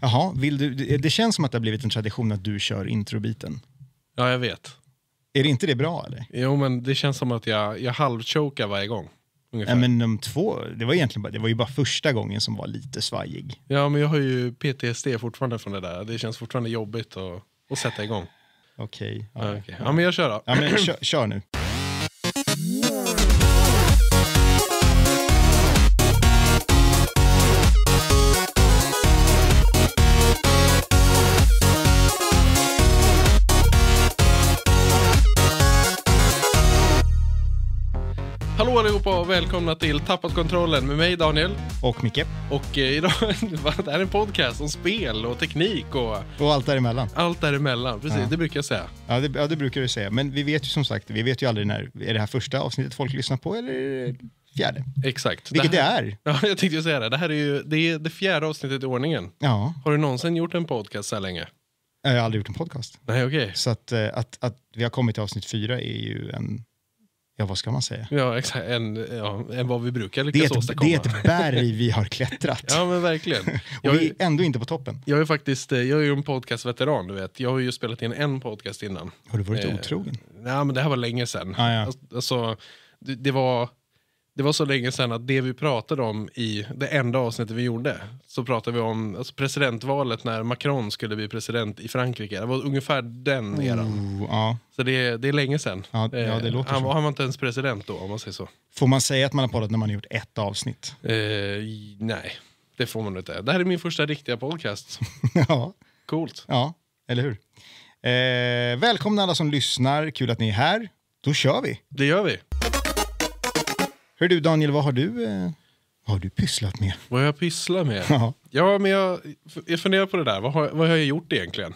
Jaha, vill du, det känns som att det har blivit en tradition att du kör introbiten. Ja, jag vet. Är det inte det bra eller? Jo, men det känns som att jag, jag halvchokar varje gång. Ungefär. Ja, men de två, det var, egentligen bara, det var ju bara första gången som var lite svajig. Ja, men jag har ju PTSD fortfarande från det där. Det känns fortfarande jobbigt att, att sätta igång. Okej. Okay, ja, okay. ja, men jag kör då. Ja, men kör, kör nu. allihopa och välkomna till Tappat kontrollen med mig Daniel. Och Micke. Och eh, idag, det här är en podcast om spel och teknik och... Och allt däremellan. Allt däremellan, precis. Ja. Det brukar jag säga. Ja det, ja det, brukar du säga. Men vi vet ju som sagt, vi vet ju aldrig när, är det här första avsnittet folk lyssnar på eller fjärde? Exakt. Vilket det, här, det är. Ja, jag tänkte ju säga det. Det här är ju det, är det fjärde avsnittet i ordningen. Ja. Har du någonsin gjort en podcast så här länge? Jag har aldrig gjort en podcast. Nej, okej. Okay. Så att, eh, att, att vi har kommit till avsnitt fyra är ju en ja, vad ska man säga? Ja, exakt. Än, ja, än vad vi brukar lyckas det ett, åstadkomma. Det är ett berg vi har klättrat. ja, men verkligen. och vi är ändå inte på toppen. Jag är faktiskt, eh, jag är ju en podcastveteran, du vet. Jag har ju spelat in en podcast innan. Har du varit eh, otrogen? Nej, men det här var länge sedan. Ah, ja. alltså, alltså det var det var så länge sedan att det vi pratade om i det enda avsnittet vi gjorde så pratade vi om alltså presidentvalet när Macron skulle bli president i Frankrike. Det var ungefär den oh, eran. Oh, ja. Så det, det är länge sedan. Ja, ja, eh, han, han, var inte ens president då om man säger så. Får man säga att man har poddat när man har gjort ett avsnitt? Eh, nej, det får man inte. Det här är min första riktiga podcast. ja. Coolt. Ja, eller hur? Eh, välkomna alla som lyssnar, kul att ni är här. Då kör vi. Det gör vi. Hör du Daniel, vad har du, eh, har du pysslat med? Vad har jag pysslat med? Ja, ja men jag, jag funderar på det där. Vad har, vad har jag gjort egentligen?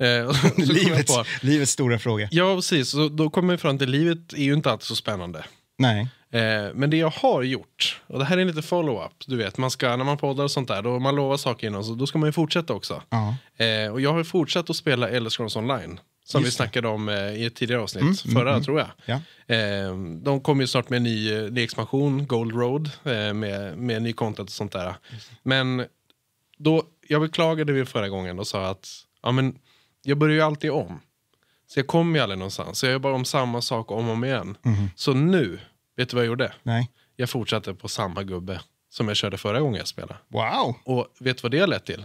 Eh, livets, livets stora fråga. Ja, precis. Så då kommer jag fram till livet är ju inte alltid så spännande. Nej. Eh, men det jag har gjort, och det här är en lite follow-up, du vet, man ska, när man poddar och sånt där, då man lovar saker innan, så då ska man ju fortsätta också. Ja. Eh, och jag har fortsatt att spela Elder Scrolls online. Som Just vi snackade om eh, i ett tidigare avsnitt, mm, mm, förra mm, tror jag. Ja. Eh, de kommer ju snart med en ny, eh, ny expansion, Gold Road, med, med ny content och sånt där. Men då, jag beklagade vi förra gången och sa att ja, men, jag börjar ju alltid om. Så jag kommer ju aldrig någonstans. Så jag gör bara om samma sak om och om igen. Mm. Så nu, vet du vad jag gjorde? Nej. Jag fortsatte på samma gubbe som jag körde förra gången jag spelade. Wow! Och vet du vad det har lett till?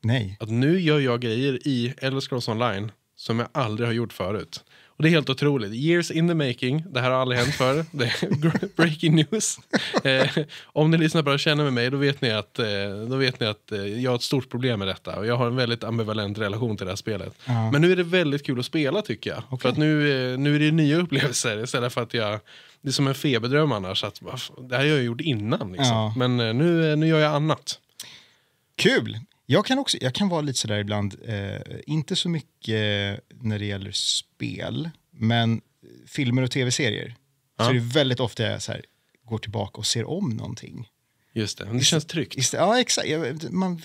Nej. Att nu gör jag grejer i Elder Scrolls Online som jag aldrig har gjort förut. Och det är helt otroligt. Years in the making. Det här har aldrig hänt förr. Det är breaking news. Eh, om ni lyssnar på och känner med mig då vet ni att, eh, då vet ni att eh, jag har ett stort problem med detta. Och jag har en väldigt ambivalent relation till det här spelet. Mm. Men nu är det väldigt kul att spela tycker jag. Okay. För att nu, eh, nu är det nya upplevelser istället för att jag det är som en feberdröm annars. Att, det här har jag gjort innan. Liksom. Mm. Men eh, nu, eh, nu gör jag annat. Kul! Jag kan, också, jag kan vara lite sådär ibland, eh, inte så mycket när det gäller spel, men filmer och tv-serier. Ja. Så det är väldigt ofta jag så här, går tillbaka och ser om någonting. Just det, det känns tryggt. Ist ja, exakt. Man,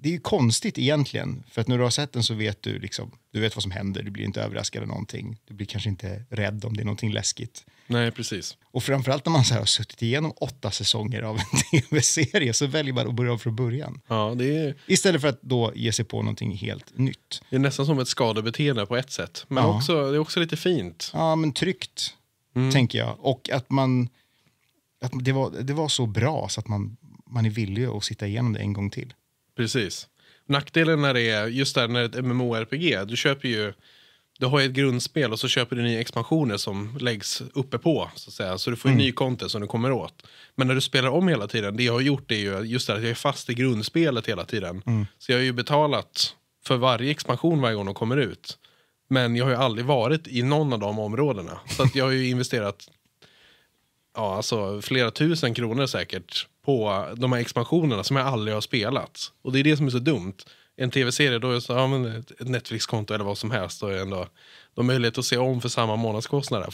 det är ju konstigt egentligen, för att när du har sett den så vet du, liksom, du vet vad som händer, du blir inte överraskad av någonting, du blir kanske inte rädd om det är någonting läskigt. Nej, precis. Och framförallt när man så här, har suttit igenom åtta säsonger av en tv-serie så väljer man att börja om från början. Ja, det är... Istället för att då ge sig på någonting helt nytt. Det är nästan som ett skadebeteende på ett sätt, men ja. också, det är också lite fint. Ja, men tryggt, mm. tänker jag. Och att man att det, var, det var så bra så att man, man är villig att sitta igenom det en gång till. Precis. Nackdelen när det är just där när det är ett MMORPG, du köper ju du har ju ett grundspel och så köper du nya expansioner som läggs uppe på så att säga. Så du får mm. ny content som du kommer åt. Men när du spelar om hela tiden, det jag har gjort är ju just det att jag är fast i grundspelet hela tiden. Mm. Så jag har ju betalat för varje expansion varje gång de kommer ut. Men jag har ju aldrig varit i någon av de områdena. Så att jag har ju investerat ja, alltså, flera tusen kronor säkert på de här expansionerna som jag aldrig har spelat. Och det är det som är så dumt. En tv-serie, då är så, ja, men ett Netflix-konto eller vad som helst, då är ändå då möjlighet att se om för samma månadskostnader.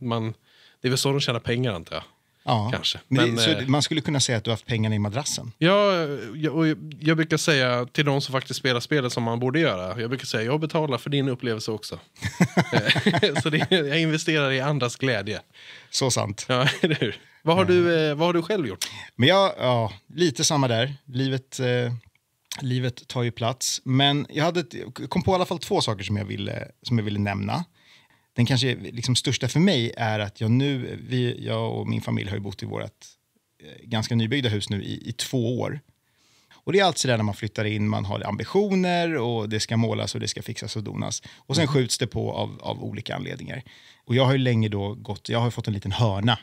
mm. det är väl så de tjänar pengar antar jag. Ja. Kanske. Men, Men det, eh, man skulle kunna säga att du har haft pengarna i madrassen. Ja, jag, och jag brukar säga till de som faktiskt spelar spelet som man borde göra. Jag brukar säga jag betalar för din upplevelse också. Eh, så det, jag investerar i andras glädje. Så sant. Ja, hur? Vad har, du, eh, vad har du själv gjort? Men jag, ja, lite samma där. Livet, eh, livet tar ju plats. Men jag hade, kom på i alla fall två saker som jag ville, som jag ville nämna den kanske liksom största för mig är att jag nu, vi, jag och min familj har bott i vårt eh, ganska nybyggda hus nu i, i två år. Och det är alltid det när man flyttar in, man har ambitioner och det ska målas och det ska fixas och donas. Och sen mm. skjuts det på av, av olika anledningar. Och jag har ju länge då gått, jag har fått en liten hörna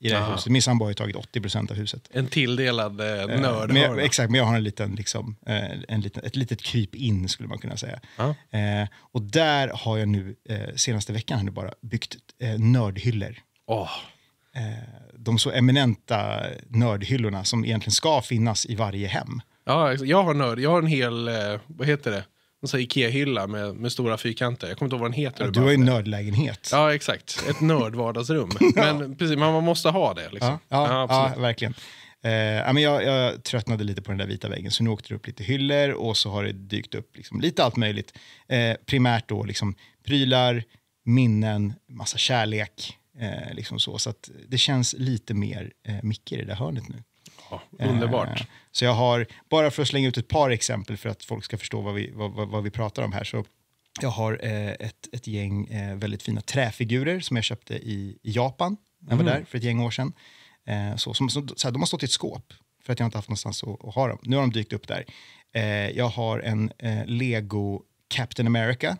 i det här Aha. huset. Min sambo har ju tagit 80 av huset. En tilldelad eh, eh nörd. Men jag, exakt, men jag har en liten, liksom, eh, en liten, ett litet kryp in skulle man kunna säga. Ah. Eh, och där har jag nu, eh, senaste veckan, nu bara byggt eh, nördhyllor. Oh. de så eminenta nördhyllorna som egentligen ska finnas i varje hem. Ja, jag har, nörd, jag har en hel, vad heter det? en Ikea-hylla med, med stora fyrkanter. Jag kommer inte ihåg vad den heter. Ja, du har ju nördlägenhet. Ja, exakt. Ett nördvardagsrum. ja. Men precis, man, måste ha det. Liksom. Ja, ja, ja, verkligen. Uh, men jag, jag, tröttnade lite på den där vita väggen, så nu åkte det upp lite hyllor och så har det dykt upp liksom lite allt möjligt. Uh, primärt då liksom prylar, minnen, massa kärlek. Uh, liksom så så det känns lite mer eh, Micke i det där hörnet nu. Oh, underbart. Eh, så jag har, bara för att slänga ut ett par exempel för att folk ska förstå vad vi, vad, vad, vad vi pratar om här, så jag har eh, ett, ett gäng eh, väldigt fina träfigurer som jag köpte i, Japan, när jag mm. var där för ett gäng år sedan. Eh, så, som, så, så här, de har stått i ett skåp för att jag inte haft någonstans att, att ha dem. Nu har de dykt upp där. Eh, jag har en eh, Lego Captain America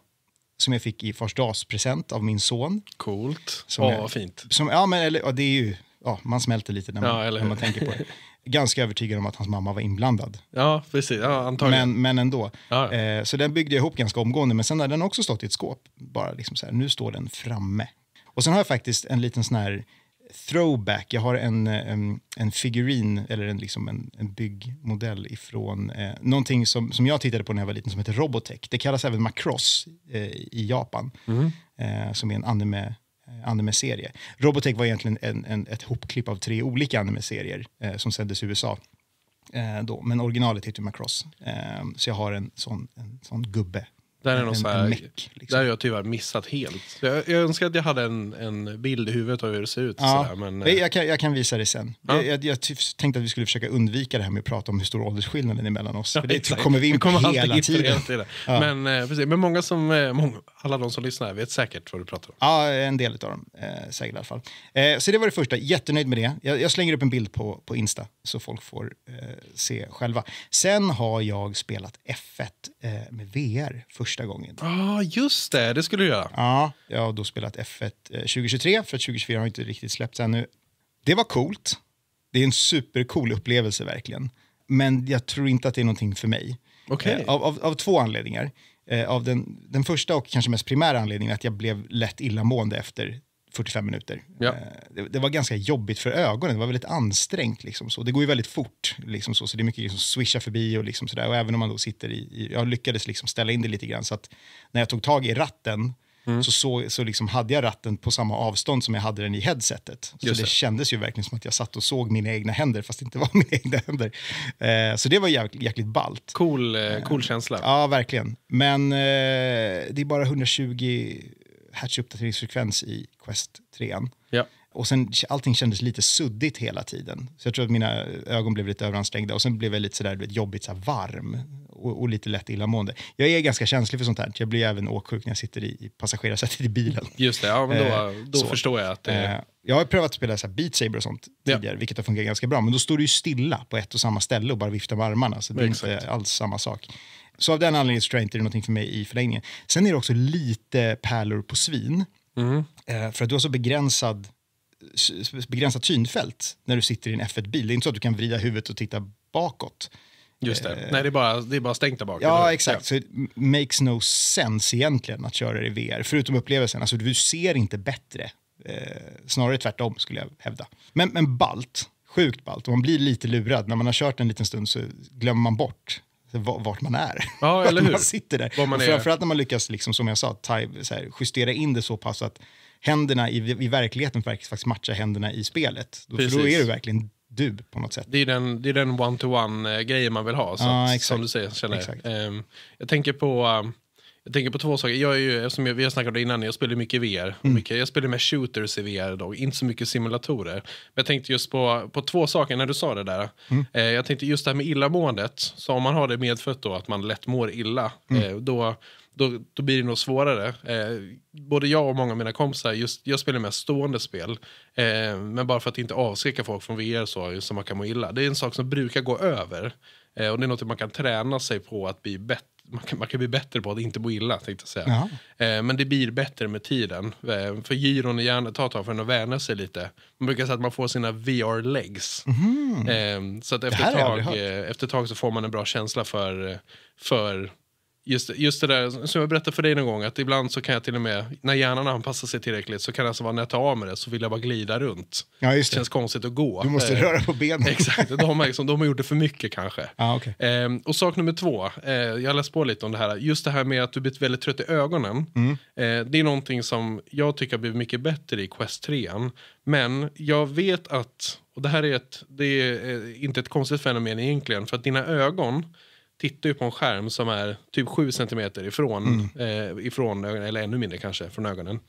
som jag fick i fars dagspresent av min son. Coolt. Som ja, jag, fint. Som, ja, men eller, ja, det är ju ja, man smälter lite när man, ja, när man tänker på det. Ganska övertygad om att hans mamma var inblandad. Ja, precis. Ja, antagligen. Men, men ändå. Ja, eh, så den byggde jag ihop ganska omgående, men sen har den också stått i ett skåp. Bara liksom så här, nu står den framme. Och sen har jag faktiskt en liten sån här throwback. Jag har en, eh, en, en figurin, eller en, liksom en, en byggmodell ifrån eh, någonting som, som jag tittade på när jag var liten som heter Robotech. Det kallas även Macross eh, i Japan, mm. eh, som är en anime Eh, anime-serie. Robotech var egentligen en, en, ett hopklipp av tre olika anime-serier eh, som sändes i USA. Eh, då. Men originalet heter Macross. Eh, så jag har en sån, en sån gubbe där är, någon en, så här, meck, liksom. där har jag tyvärr missat helt. Jag, jag, önskar att jag hade en, en bild i huvudet av hur det ser ut. Ja. Sådär, men, eh. jag, kan, jag kan visa det sen. Ja. Jag, jag, jag, tänkte att vi skulle försöka undvika det här med att prata om hur stor åldersskillnaden är mellan oss. Ja, för det exakt. kommer vi in på hela, hela tiden. Men, eh, precis, men många som, eh, många, alla de som lyssnar vet säkert vad du pratar om. Ja, en del av dem. Eh, säkert i alla fall. Eh, så det var det första. Jättenöjd med det. Jag, slänger upp en bild på, på Insta så folk får eh, se själva. Sen har jag spelat F1 eh, med VR. Först första gången. Ja, ah, just det. Det skulle du göra. Ja, jag har då spelat F1 2023, eh, för 2024 har inte riktigt släppts ännu. Det var coolt. Det är en supercool upplevelse verkligen. Men jag tror inte att det är någonting för mig. Okay. Eh, av, av, av, två anledningar. Eh, av den, den första och kanske mest primära anledningen att jag blev lätt illamående efter 45 minuter. Ja. Eh, det, det, var ganska jobbigt för ögonen, det var väldigt ansträngt. Liksom, så. Det går ju väldigt fort, liksom, så, så det är mycket liksom, swisha förbi och liksom, sådär. Och även om man då sitter i, jag lyckades liksom, ställa in det lite grann, så att när jag tog tag i ratten Mm. så, så, så liksom hade jag ratten på samma avstånd som jag hade den i headsetet. Så Just det. kändes ju verkligen som att jag satt och såg mina egna händer, fast det inte var mina egna händer. Eh, så det var jäk jäkligt ballt. Cool, eh, cool eh, känsla. Ja, verkligen. Men eh, det är bara 120 hertz-uppdateringsfrekvens i Quest 3. Ja. Och sen allting kändes lite suddigt hela tiden. Så jag tror att mina ögon blev lite överansträngda och sen blev jag lite sådär vet, jobbigt så varm och, och, lite lätt illamående. Jag är ganska känslig för sånt här. Jag blir även åksjuk när jag sitter i, i passagerarsätet i bilen. Just det, ja, men då, eh, då förstår jag att det... är... Eh, jag har prövat att spela så här Beat Saber och sånt tidigare, ja. vilket har funkat ganska bra. Men då står du ju stilla på ett och samma ställe och bara viftar med armarna. Så det är Exakt. inte alls samma sak. Så av den anledningen tror jag inte det är någonting för mig i förlängningen. Sen är det också lite pärlor på svin. Mm. Eh, för att du har så begränsad, begränsat synfält när du sitter i en F1-bil. Det är inte så att du kan vrida huvudet och titta bakåt. Just det. Eh, Nej, det är bara, det är bara stängt där bak. Ja, exakt. Ja. Så it makes no sense egentligen att köra det i VR, förutom upplevelsen. Alltså, du ser inte bättre. Eh, snarare tvärtom, skulle jag hävda. Men, men balt, sjukt balt. man blir lite lurad. När man har kört en liten stund så glömmer man bort vart man är. Ja, eller hur? man sitter där. man och framförallt är. när man lyckas, liksom, som jag sa, ta, här, justera in det så pass att händerna i, i verkligheten faktiskt matchar händerna i spelet. Då, för då är du verkligen du på något sätt. Det är den, det är den one-to-one-grejen eh, man vill ha. Så ja, att, som du säger, känner jag. Um, jag tänker på... Um, jag tänker på två saker. Jag är ju, eftersom jag, vi har snackat om det innan, jag spelar mycket VR. Mm. Mycket, jag spelar med shooters i VR då, inte så mycket simulatorer. Men jag tänkte just på, på två saker när du sa det där. Mm. Eh, jag tänkte just det här med illamåendet. Så om man har det medfött då, att man lätt mår illa, mm. eh, då, då, då blir det nog svårare. Eh, både jag och många av mina kompisar, just, jag spelar mest stående spel. Eh, men bara för att inte avskräcka folk från VR så, så man kan må illa. Det är en sak som brukar gå över. Eh, och det är något man kan träna sig på att bli bättre man kan, man kan bli bättre på att inte bo illa. Tänkte jag säga. Eh, men det blir bättre med tiden. Eh, för giron i hjärnan tar ett tag för den att vänja sig lite. Man brukar säga att man får sina VR-legs. Mm. Eh, så att eh, efter ett, tag, efter tag så får man en bra känsla för, för just, just det där som jag berättade för dig någon gång, att ibland så kan jag till och med, när hjärnan anpassar sig tillräckligt så kan det alltså vara när jag tar av mig det så vill jag bara glida runt. Ja, just det. det känns konstigt att gå. Du måste eh, röra på benen. Exakt, de, liksom, de har gjort det för mycket kanske. Ah, okay. eh, och sak nummer två, eh, jag läste på lite om det här, just det här med att du blivit väldigt trött i ögonen. Mm. Eh, det är någonting som jag tycker har blivit mycket bättre i Quest 3. Men jag vet att, och det här är, ett, det är eh, inte ett konstigt fenomen egentligen, för att dina ögon tittar ju på en skärm som är typ 7 cm ifrån, mm. eh, ifrån ögonen, eller ännu mindre kanske, från ögonen.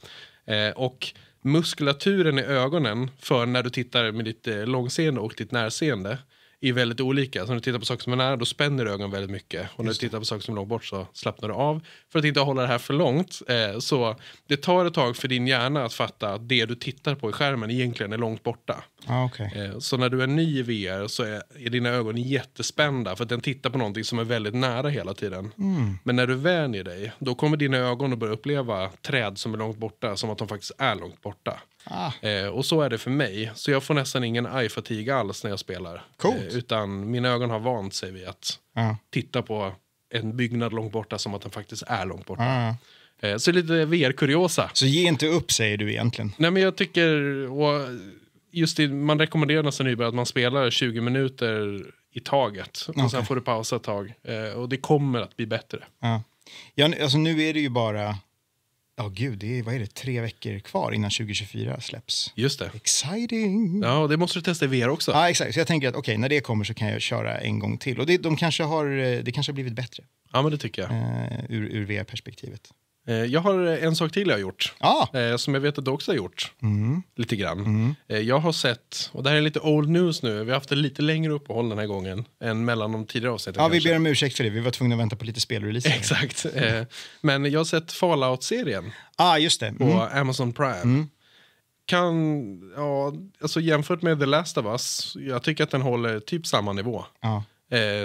Eh, och muskulaturen i ögonen för när du tittar med ditt eh, långseende och ditt närseende är väldigt olika. Så när du tittar på saker som är nära då spänner du ögonen väldigt mycket. Och när du tittar på saker som är långt bort så slappnar du av. För att inte hålla det här för långt eh, så det tar ett tag för din hjärna att fatta att det du tittar på i skärmen egentligen är långt borta. Ah, okay. eh, så när du är ny i VR så är, är dina ögon jättespända för att den tittar på någonting som är väldigt nära hela tiden. Mm. Men när du vänjer dig då kommer dina ögon att börja uppleva träd som är långt borta som att de faktiskt är långt borta. Ah. Eh, och så är det för mig. Så jag får nästan ingen eye-fatigue alls när jag spelar. Eh, utan mina ögon har vant sig vid att ah. titta på en byggnad långt borta som att den faktiskt är långt borta. Ah. Eh, så lite VR-kuriosa. Så ge inte upp säger du egentligen? Nej men jag tycker, och just det, man rekommenderar nästan nybörjare att man spelar 20 minuter i taget. Och okay. sen får du pausa ett tag. Eh, och det kommer att bli bättre. Ja, alltså nu är det ju bara Ja, oh, gud, det är, vad är det, tre veckor kvar innan 2024 släpps. Just det. Exciting! Ja, det måste du testa i VR också. Ja, ah, exakt. Så jag tänker att okej, okay, när det kommer så kan jag köra en gång till. Och det, de kanske har, eh, det kanske har blivit bättre. Ja, men det tycker jag. Uh, ur, ur VR-perspektivet. Eh, jag har eh, en sak till jag har gjort, ah. som jag vet att du också har gjort. Mm. Lite grann. Mm. Jag har sett, och det här är lite old news nu, vi har haft det lite längre uppehåll den här gången än mellan de tidigare avsnitten. Ja, kanske. vi ber om ursäkt för det, vi var tvungna att vänta på lite spelreleaser. Exakt, men jag har sett Fallout-serien ah, just det. Mm. på Amazon Prime. Mm. Kan, ja, alltså jämfört med The Last of Us, jag tycker att den håller typ samma nivå. Ah.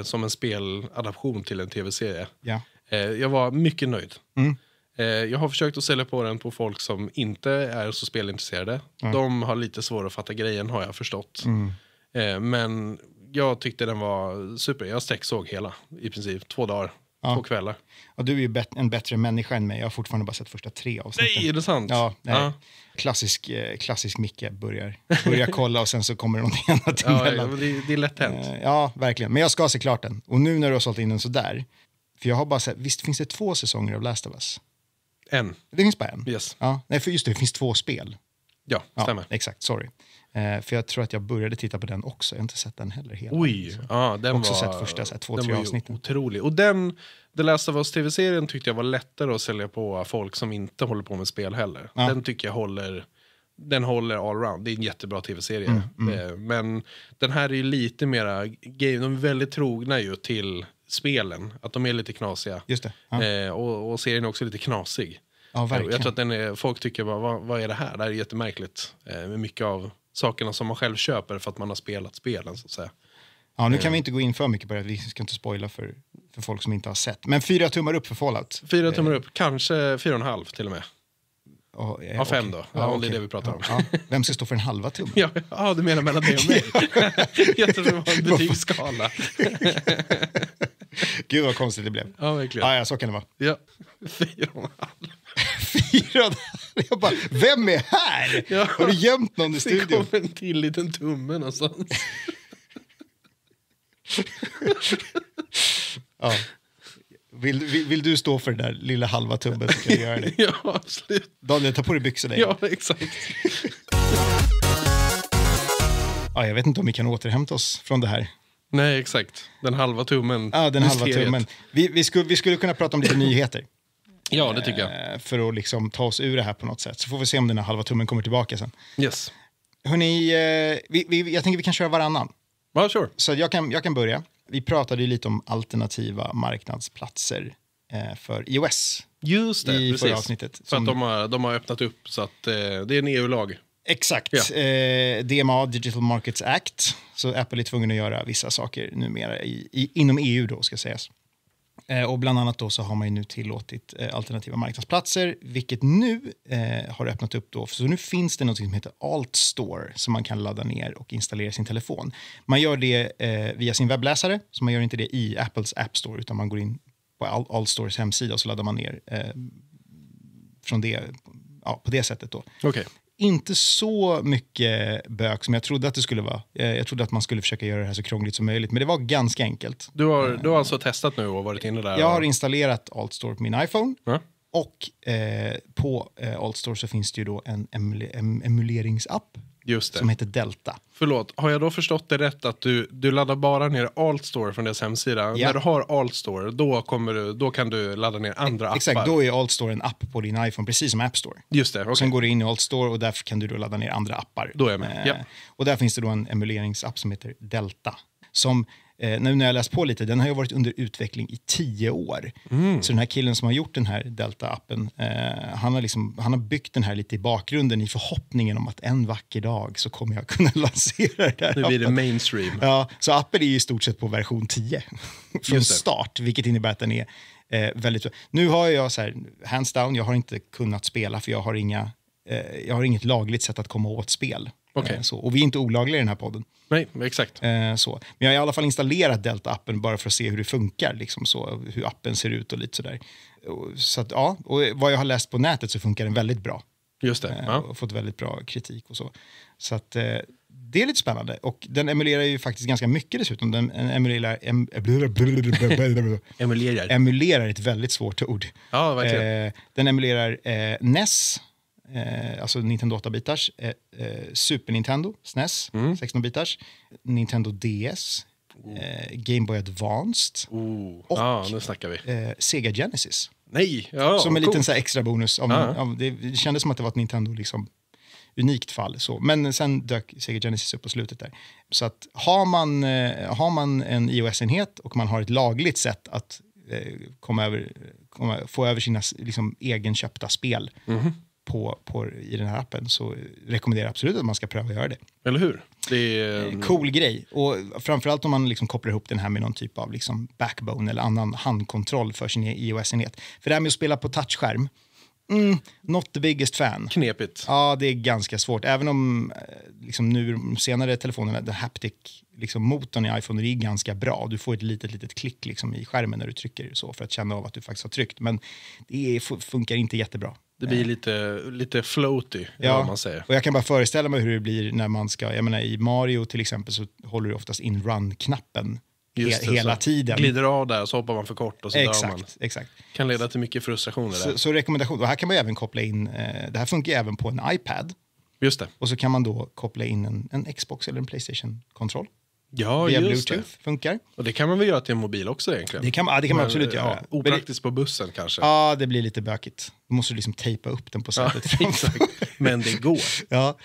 som en speladaption till en tv-serie. Ja. jag var mycket nöjd. Mm. Eh, jag har försökt att sälja på den på folk som inte är så spelintresserade. Mm. De har lite svårt att fatta grejen har jag förstått. Mm. Eh, men jag tyckte den var super. Jag såg hela i princip två dagar. Ja. Två kvällar. Och du är ju en bättre människa än mig. Jag har fortfarande bara sett första tre avsnitten. Nej, är det sant? Ja, nej. Ja. Klassisk, eh, klassisk Micke börjar, börjar kolla och sen så kommer det någonting annat ja, emellan. Det, det är lätt hänt. Ja, verkligen. Men jag ska se klart den. Och nu när du har sålt in den sådär. För jag har bara sett, visst finns det två säsonger av Last of Us? En. Det finns bara en? Yes. Ja. Nej, för just det, det finns två spel. Ja, stämmer. Ja, exakt, sorry. Eh, för jag tror att jag började titta på den också, jag har inte sett den heller. Hela, Oj! Så. Ja, den också var, sett första så här, två, den tre avsnitten. Otrolig. Och den, The Last of Us tv-serien tyckte jag var lättare att sälja på folk som inte håller på med spel heller. Ja. Den tycker jag håller den håller allround. Det är en jättebra tv-serie. Mm, mm. Eh, men den här är ju lite mera game. De är väldigt trogna ju till spelen, att de är lite knasiga. Just det. Ja. Eh, och, och, serien är också lite knasig. Ja, verkligen. Eh, jag tror att den är, folk tycker, bara, vad, vad är det här? Det här är jättemärkligt. Eh, med mycket av sakerna som man själv köper för att man har spelat spelen. så att säga. Ja, nu kan eh. vi inte gå in för mycket på det, vi ska inte spoila för, för folk som inte har sett. Men fyra tummar upp för Fallout. Fyra eh. tummar upp, kanske fyra och en halv till och med. Oh, ja, ja, fem okay. då. Ja, ja, okay. Det är det vi pratar om. Ja, Vem ska stå för en halva tumme? ja, ja, du menar mellan dig och mig? jag trodde det var en betygsskala. Gud vad konstigt det blev. Ja, verkligen. Ah, ja, så kan det vara. Ja. Fyra och en halv. Fyra och en halv. Jag bara, vem är här? Ja. Har du gömt någon i studion? Det kom en till liten tumme någonstans. ja. Vill, vill, vill, du stå för den där lilla halva tummen så kan du göra det. ja, absolut. Daniel, ta på dig byxorna. Ja, exakt. ja, jag vet inte om vi kan återhämta oss från det här. Nej, exakt. Den halva tummen. Ja, den halva tummen. Vi, vi, skulle, vi skulle kunna prata om lite nyheter. Ja, det tycker jag. Eh, för att liksom ta oss ur det här på något sätt. Så får vi se om den här halva tummen kommer tillbaka sen. Yes. Hörrni, eh, vi, vi, jag tänker vi kan köra varannan. Well, sure. Så jag kan, jag kan börja. Vi pratade ju lite om alternativa marknadsplatser eh, för iOS. Just det, i precis. Förra avsnittet, för att de har, de har öppnat upp så att det är en EU-lag Exakt. Ja. Eh, DMA, Digital Markets Act. Så Apple är tvungen att göra vissa saker numera i, i, inom EU då ska sägas. Eh, och bland annat då så har man ju nu tillåtit eh, alternativa marknadsplatser, vilket nu eh, har öppnat upp då. Så nu finns det något som heter Alt Store som man kan ladda ner och installera i sin telefon. Man gör det eh, via sin webbläsare, så man gör inte det i Apples App Store, utan man går in på Alt, Alt Stores hemsida och så laddar man ner eh, från det ja, på det sättet. Då. Okay inte så mycket bök som jag trodde att det skulle vara. Eh, jag trodde att man skulle försöka göra det här så krångligt som möjligt, men det var ganska enkelt. Du har, eh. du har alltså testat nu och varit inne där? Jag har installerat Altstore på min iPhone. Mm. Och eh, på eh, Altstore så finns det ju då en emule emuleringsapp Just det. som heter Delta. Förlåt, har jag då förstått det rätt att du, du laddar bara ner Alt Store från deras hemsida? Ja. När du har Alt Store, då, kommer du, då kan du ladda ner andra Exakt, appar? Exakt, då är Alt Store en app på din iPhone, precis som App Store. Just det, okay. Sen går du in i Alt Store och där kan du då ladda ner andra appar. Då är jag med. Eh, ja. Och där finns det då en emuleringsapp som heter Delta. Som eh, nu när jag läst på lite, den har ju varit under utveckling i tio år. Mm. Så den här killen som har gjort den här Delta-appen, eh, han, har liksom, han har byggt den här lite i bakgrunden i förhoppningen om att en vacker dag så kommer jag kunna lansera den här Nu blir appen. det mainstream. Ja, så appen är ju i stort sett på version 10 från start, vilket innebär att den är eh, väldigt... Nu har jag så här, hands down, jag har inte kunnat spela för jag har inga eh, jag har inget lagligt sätt att komma åt spel. Okay. Eh, så, och vi är inte olagliga i den här podden. Nej, exakt. Eh, så. Men jag har i alla fall installerat Delta-appen bara för att se hur det funkar, liksom så, hur appen ser ut och lite sådär. Så att, ja, och vad jag har läst på nätet så funkar den väldigt bra. Just det. Eh, ja. Och fått väldigt bra kritik och så. Så att, det är lite spännande. Och den emulerar ju faktiskt ganska mycket dessutom. Den emulerar... Em, emulerar. emulerar ett väldigt svårt ord. Ja, verkligen. den emulerar NES eh, alltså Nintendo 8-bitars, eh, eh, Super Nintendo, SNES, e mm. 16-bitars, Nintendo DS, oh. Eh, Game Boy Advanced oh. och ah, Sega Genesis. Nej! Ja, som en cool. liten så här, extra bonus. Av, ah. av, det, kändes som att det var ett Nintendo liksom, unikt fall. Så. Men sen dök Sega Genesis upp på slutet där. Så att har man, har man en iOS-enhet och man har ett lagligt sätt att komma över, komma, få över sina liksom, egenköpta spel mm -hmm på, på, i den här appen så rekommenderar jag absolut att man ska pröva att göra det. Eller hur? Det är... Eh, mm. Cool grej. Och framförallt om man liksom kopplar ihop den här med någon typ av liksom backbone eller annan handkontroll för sin e- iOS-enhet. För det här med att spela på touchskärm, Mm, not the biggest fan. Knepigt. Ja, det är ganska svårt. Även om eh, liksom, nu senare telefonerna, den haptic liksom, motorn i iPhone, det är ganska bra. Du får ett litet, litet klick liksom, i skärmen när du trycker så för att känna av att du faktiskt har tryckt. Men det funkar inte jättebra. Det blir eh. lite, lite floaty, ja, man säger. Och jag kan bara föreställa mig hur det blir när man ska, jag menar i Mario till exempel så håller du oftast in run-knappen Just det, hela tiden. Glider av där så hoppar man för kort och så exakt, dör man. Exakt. kan leda till mycket frustrationer. Så, så, rekommendation, och här kan man även koppla in, eh, det här funkar ju även på en iPad. Just det. Och så kan man då koppla in en, en Xbox eller en Playstation-kontroll. Ja, via Bluetooth det. funkar. Och det kan man väl göra till en mobil också egentligen? Det kan, ja, det kan man absolut göra. Ja, opraktiskt på bussen kanske? Ja, det blir lite bökigt. Då måste du liksom tejpa upp den på sätet ja, Men det går. Ja,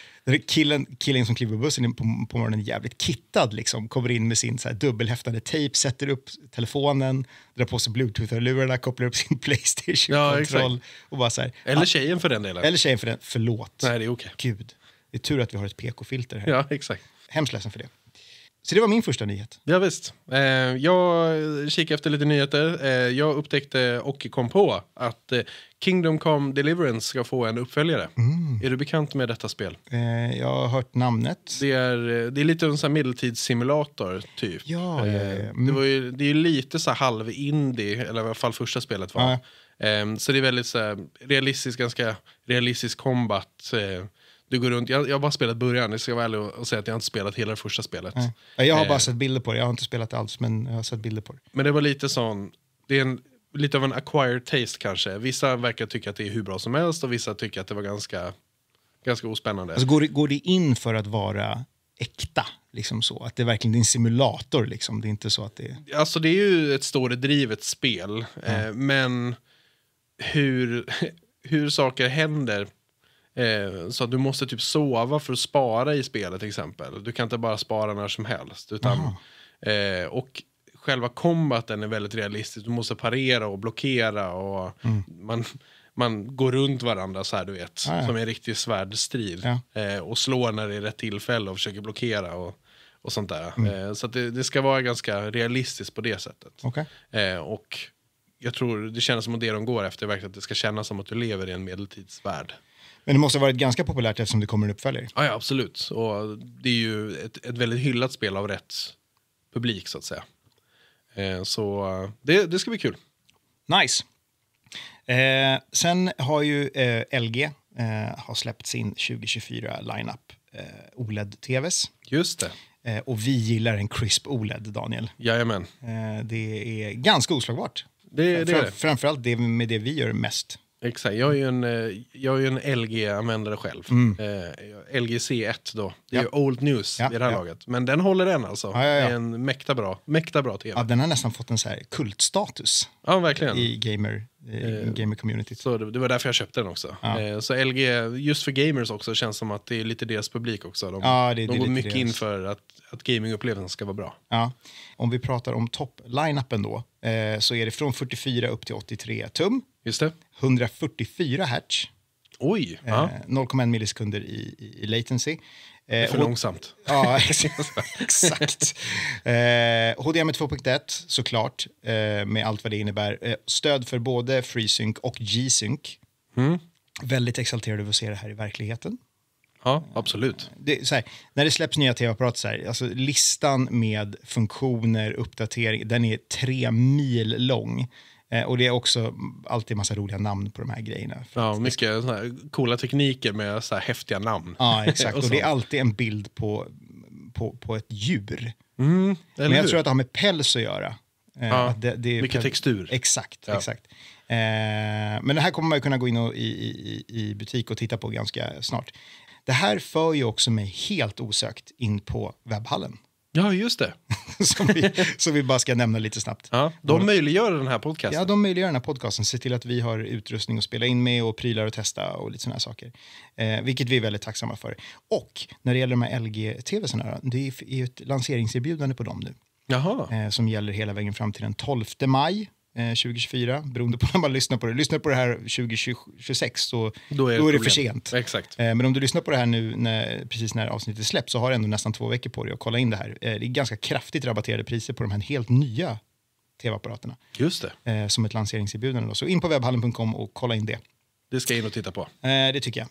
killen, killen som kliver på bussen på, på morgonen jävligt kittad liksom. Kommer in med sin så här dubbelhäftade tejp, sätter upp telefonen, drar på sig bluetooth-hörlurarna, kopplar upp sin Playstation-kontroll. Ja, och bara eller ah, tjejen för den delen. Eller tjejen för den, förlåt. Nej, det är okej. Okay. Gud, det är tur att vi har ett PK-filter här. Ja, exakt. Hemskt ledsen för det. Så det var min första nyhet. Ja, visst. Eh, jag kikade efter lite nyheter. Eh, jag upptäckte och kom på att eh, Kingdom Come Deliverance ska få en uppföljare. Mm. Är du bekant med detta spel? Eh, jag har hört namnet. Det är, eh, det är lite en sån medeltidssimulator, typ. Ja, eh, ja, mm. Det, var ju, det är lite så halv-indie, eller i alla fall första spelet var. Ja. Ehm, så det är väldigt så realistisk, ganska realistisk combat- du går runt, jag, jag har bara spelat början, jag ska vara ärlig och säga att jag inte spelat hela det första spelet. Nej. Jag har bara eh. sett bilder på det, jag har inte spelat alls men jag har sett bilder på det. Men det var lite sån, det är en, lite av en acquired taste kanske. Vissa verkar tycka att det är hur bra som helst och vissa tycker att det var ganska, ganska ospännande. Alltså går, det, går det in för att vara äkta? Liksom så, att det verkligen är en simulator liksom, det är inte så att det Alltså det är ju ett story-drivet spel, mm. eh, men hur, hur saker händer Eh, så du måste typ sova för att spara i spelet till exempel. Du kan inte bara spara när som helst. Utan, eh, och själva kombaten är väldigt realistisk. Du måste parera och blockera och mm. man, man går runt varandra så här du vet. Ah, ja. Som en riktig svärdstrid. Ja. Eh, och slår när det är rätt tillfälle och försöker blockera. Och, och sånt där. Mm. Eh, så det, det, ska vara ganska realistiskt på det sättet. Okay. Eh, och jag tror det känns som att det de går efter verkligen att det ska kännas som att du lever i en medeltidsvärld. Men det måste ha varit ganska populärt eftersom det kommer en uppföljare. Ja, ja absolut. Och det är ju ett, ett väldigt hyllat spel av rätt publik så att säga. Eh, så eh, det, det ska bli kul. Nice. Eh, sen har ju eh, LG eh, har släppt sin 2024 lineup eh, OLED-tvs. Just det. och vi gillar en crisp OLED, Daniel. Jajamän. Eh, det är ganska oslagbart. Det, det är det. Framförallt det med det vi gör mest. Exakt, jag är ju en, eh, jag är en LG-användare själv. Mm. Eh, LG C1 då. Det är ja. old news ja, vid det här ja. laget. Men den håller än alltså. Ja, Det är en mäkta bra, mäkta bra tv. Ja, den har nästan fått en så här kultstatus ja, verkligen. i gamer, eh, gamer-communityt. Så det, det, var därför jag köpte den också. Eh, så LG, just för gamers också, känns som att det är lite deras publik också. De, ja, det, de det, går mycket deras. in för att, att gamingupplevelsen ska vara bra. Ja. Om vi pratar om topp-line-upen då, eh, så är det från 44 upp till 83 tum. Just det. 144 hertz. Oj! Eh, 0,1 millisekunder i, i, latency. Det är för eh, långsamt. Ja, exakt. Eh, HDMI 2.1 såklart, eh, med allt vad det innebär. Eh, stöd för både FreeSync och G-Sync. Mm. Väldigt exalterad över att se det här i verkligheten. Ja, absolut. Eh, det, här, när det släpps nya tv-apparater, alltså, listan med funktioner, uppdatering, den är tre mil lång. Eh, och det är också alltid massa roliga namn på de här grejerna. Ja, mycket såna här coola tekniker med så här häftiga namn. Ja, exakt. och, och det är alltid en bild på, på, på ett djur. Mm, Men jag hur? tror att det har med päls att göra. Eh, ja, att det, det är mycket textur. Exakt, ja. exakt. Eh, men det här kommer man ju kunna gå in och, i, i, i butik och titta på ganska snart. Det här för ju också mig helt osökt in på webbhallen. Ja, just det. som, vi, som vi bara ska nämna lite snabbt. Ja, de mm. möjliggör den här podcasten. Ja, de möjliggör den här podcasten. Se till att vi har utrustning att spela in med och prylar att testa och lite sådana här saker. Eh, vilket vi är väldigt tacksamma för. Och när det gäller de här LG-tvsarna, det är ju ett lanseringserbjudande på dem nu. Jaha. Eh, som gäller hela vägen fram till den 12 maj. 2024, eh, beroende på när man lyssnar på det. Lyssnar på det här 2026 så då är, då är det för sent. Exakt. Eh, men om du lyssnar på det här nu när, precis när avsnittet släpps så har du ändå nästan två veckor på dig att kolla in det här. Eh, det är ganska kraftigt rabatterade priser på de här helt nya tv-apparaterna. Just det. Som ett lanseringserbjudande. Så in på webbhallen.com och kolla in det. Det ska jag in och titta på. Det tycker jag.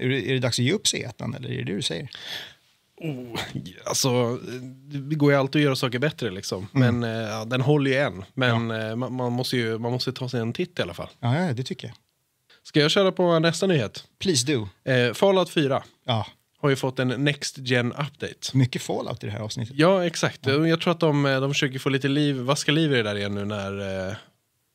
Är det dags att ge upp C1 eller är det det du säger? Oh, alltså, det går ju alltid att göra saker bättre liksom. Mm. Men mm. eh, den håller ju än. Men ja. Eh, man, man, måste ju man måste ta sig en titt i alla fall. Ja, det tycker jag. Ska jag köra på nästa nyhet? Please do. Eh, Fallout 4. Ja. Har ju fått en Next Gen Update. Mycket Fallout i det här avsnittet. Ja, exakt. Ja. Jag tror att de, eh, de försöker få lite liv, vaska liv i det där igen nu när... Eh,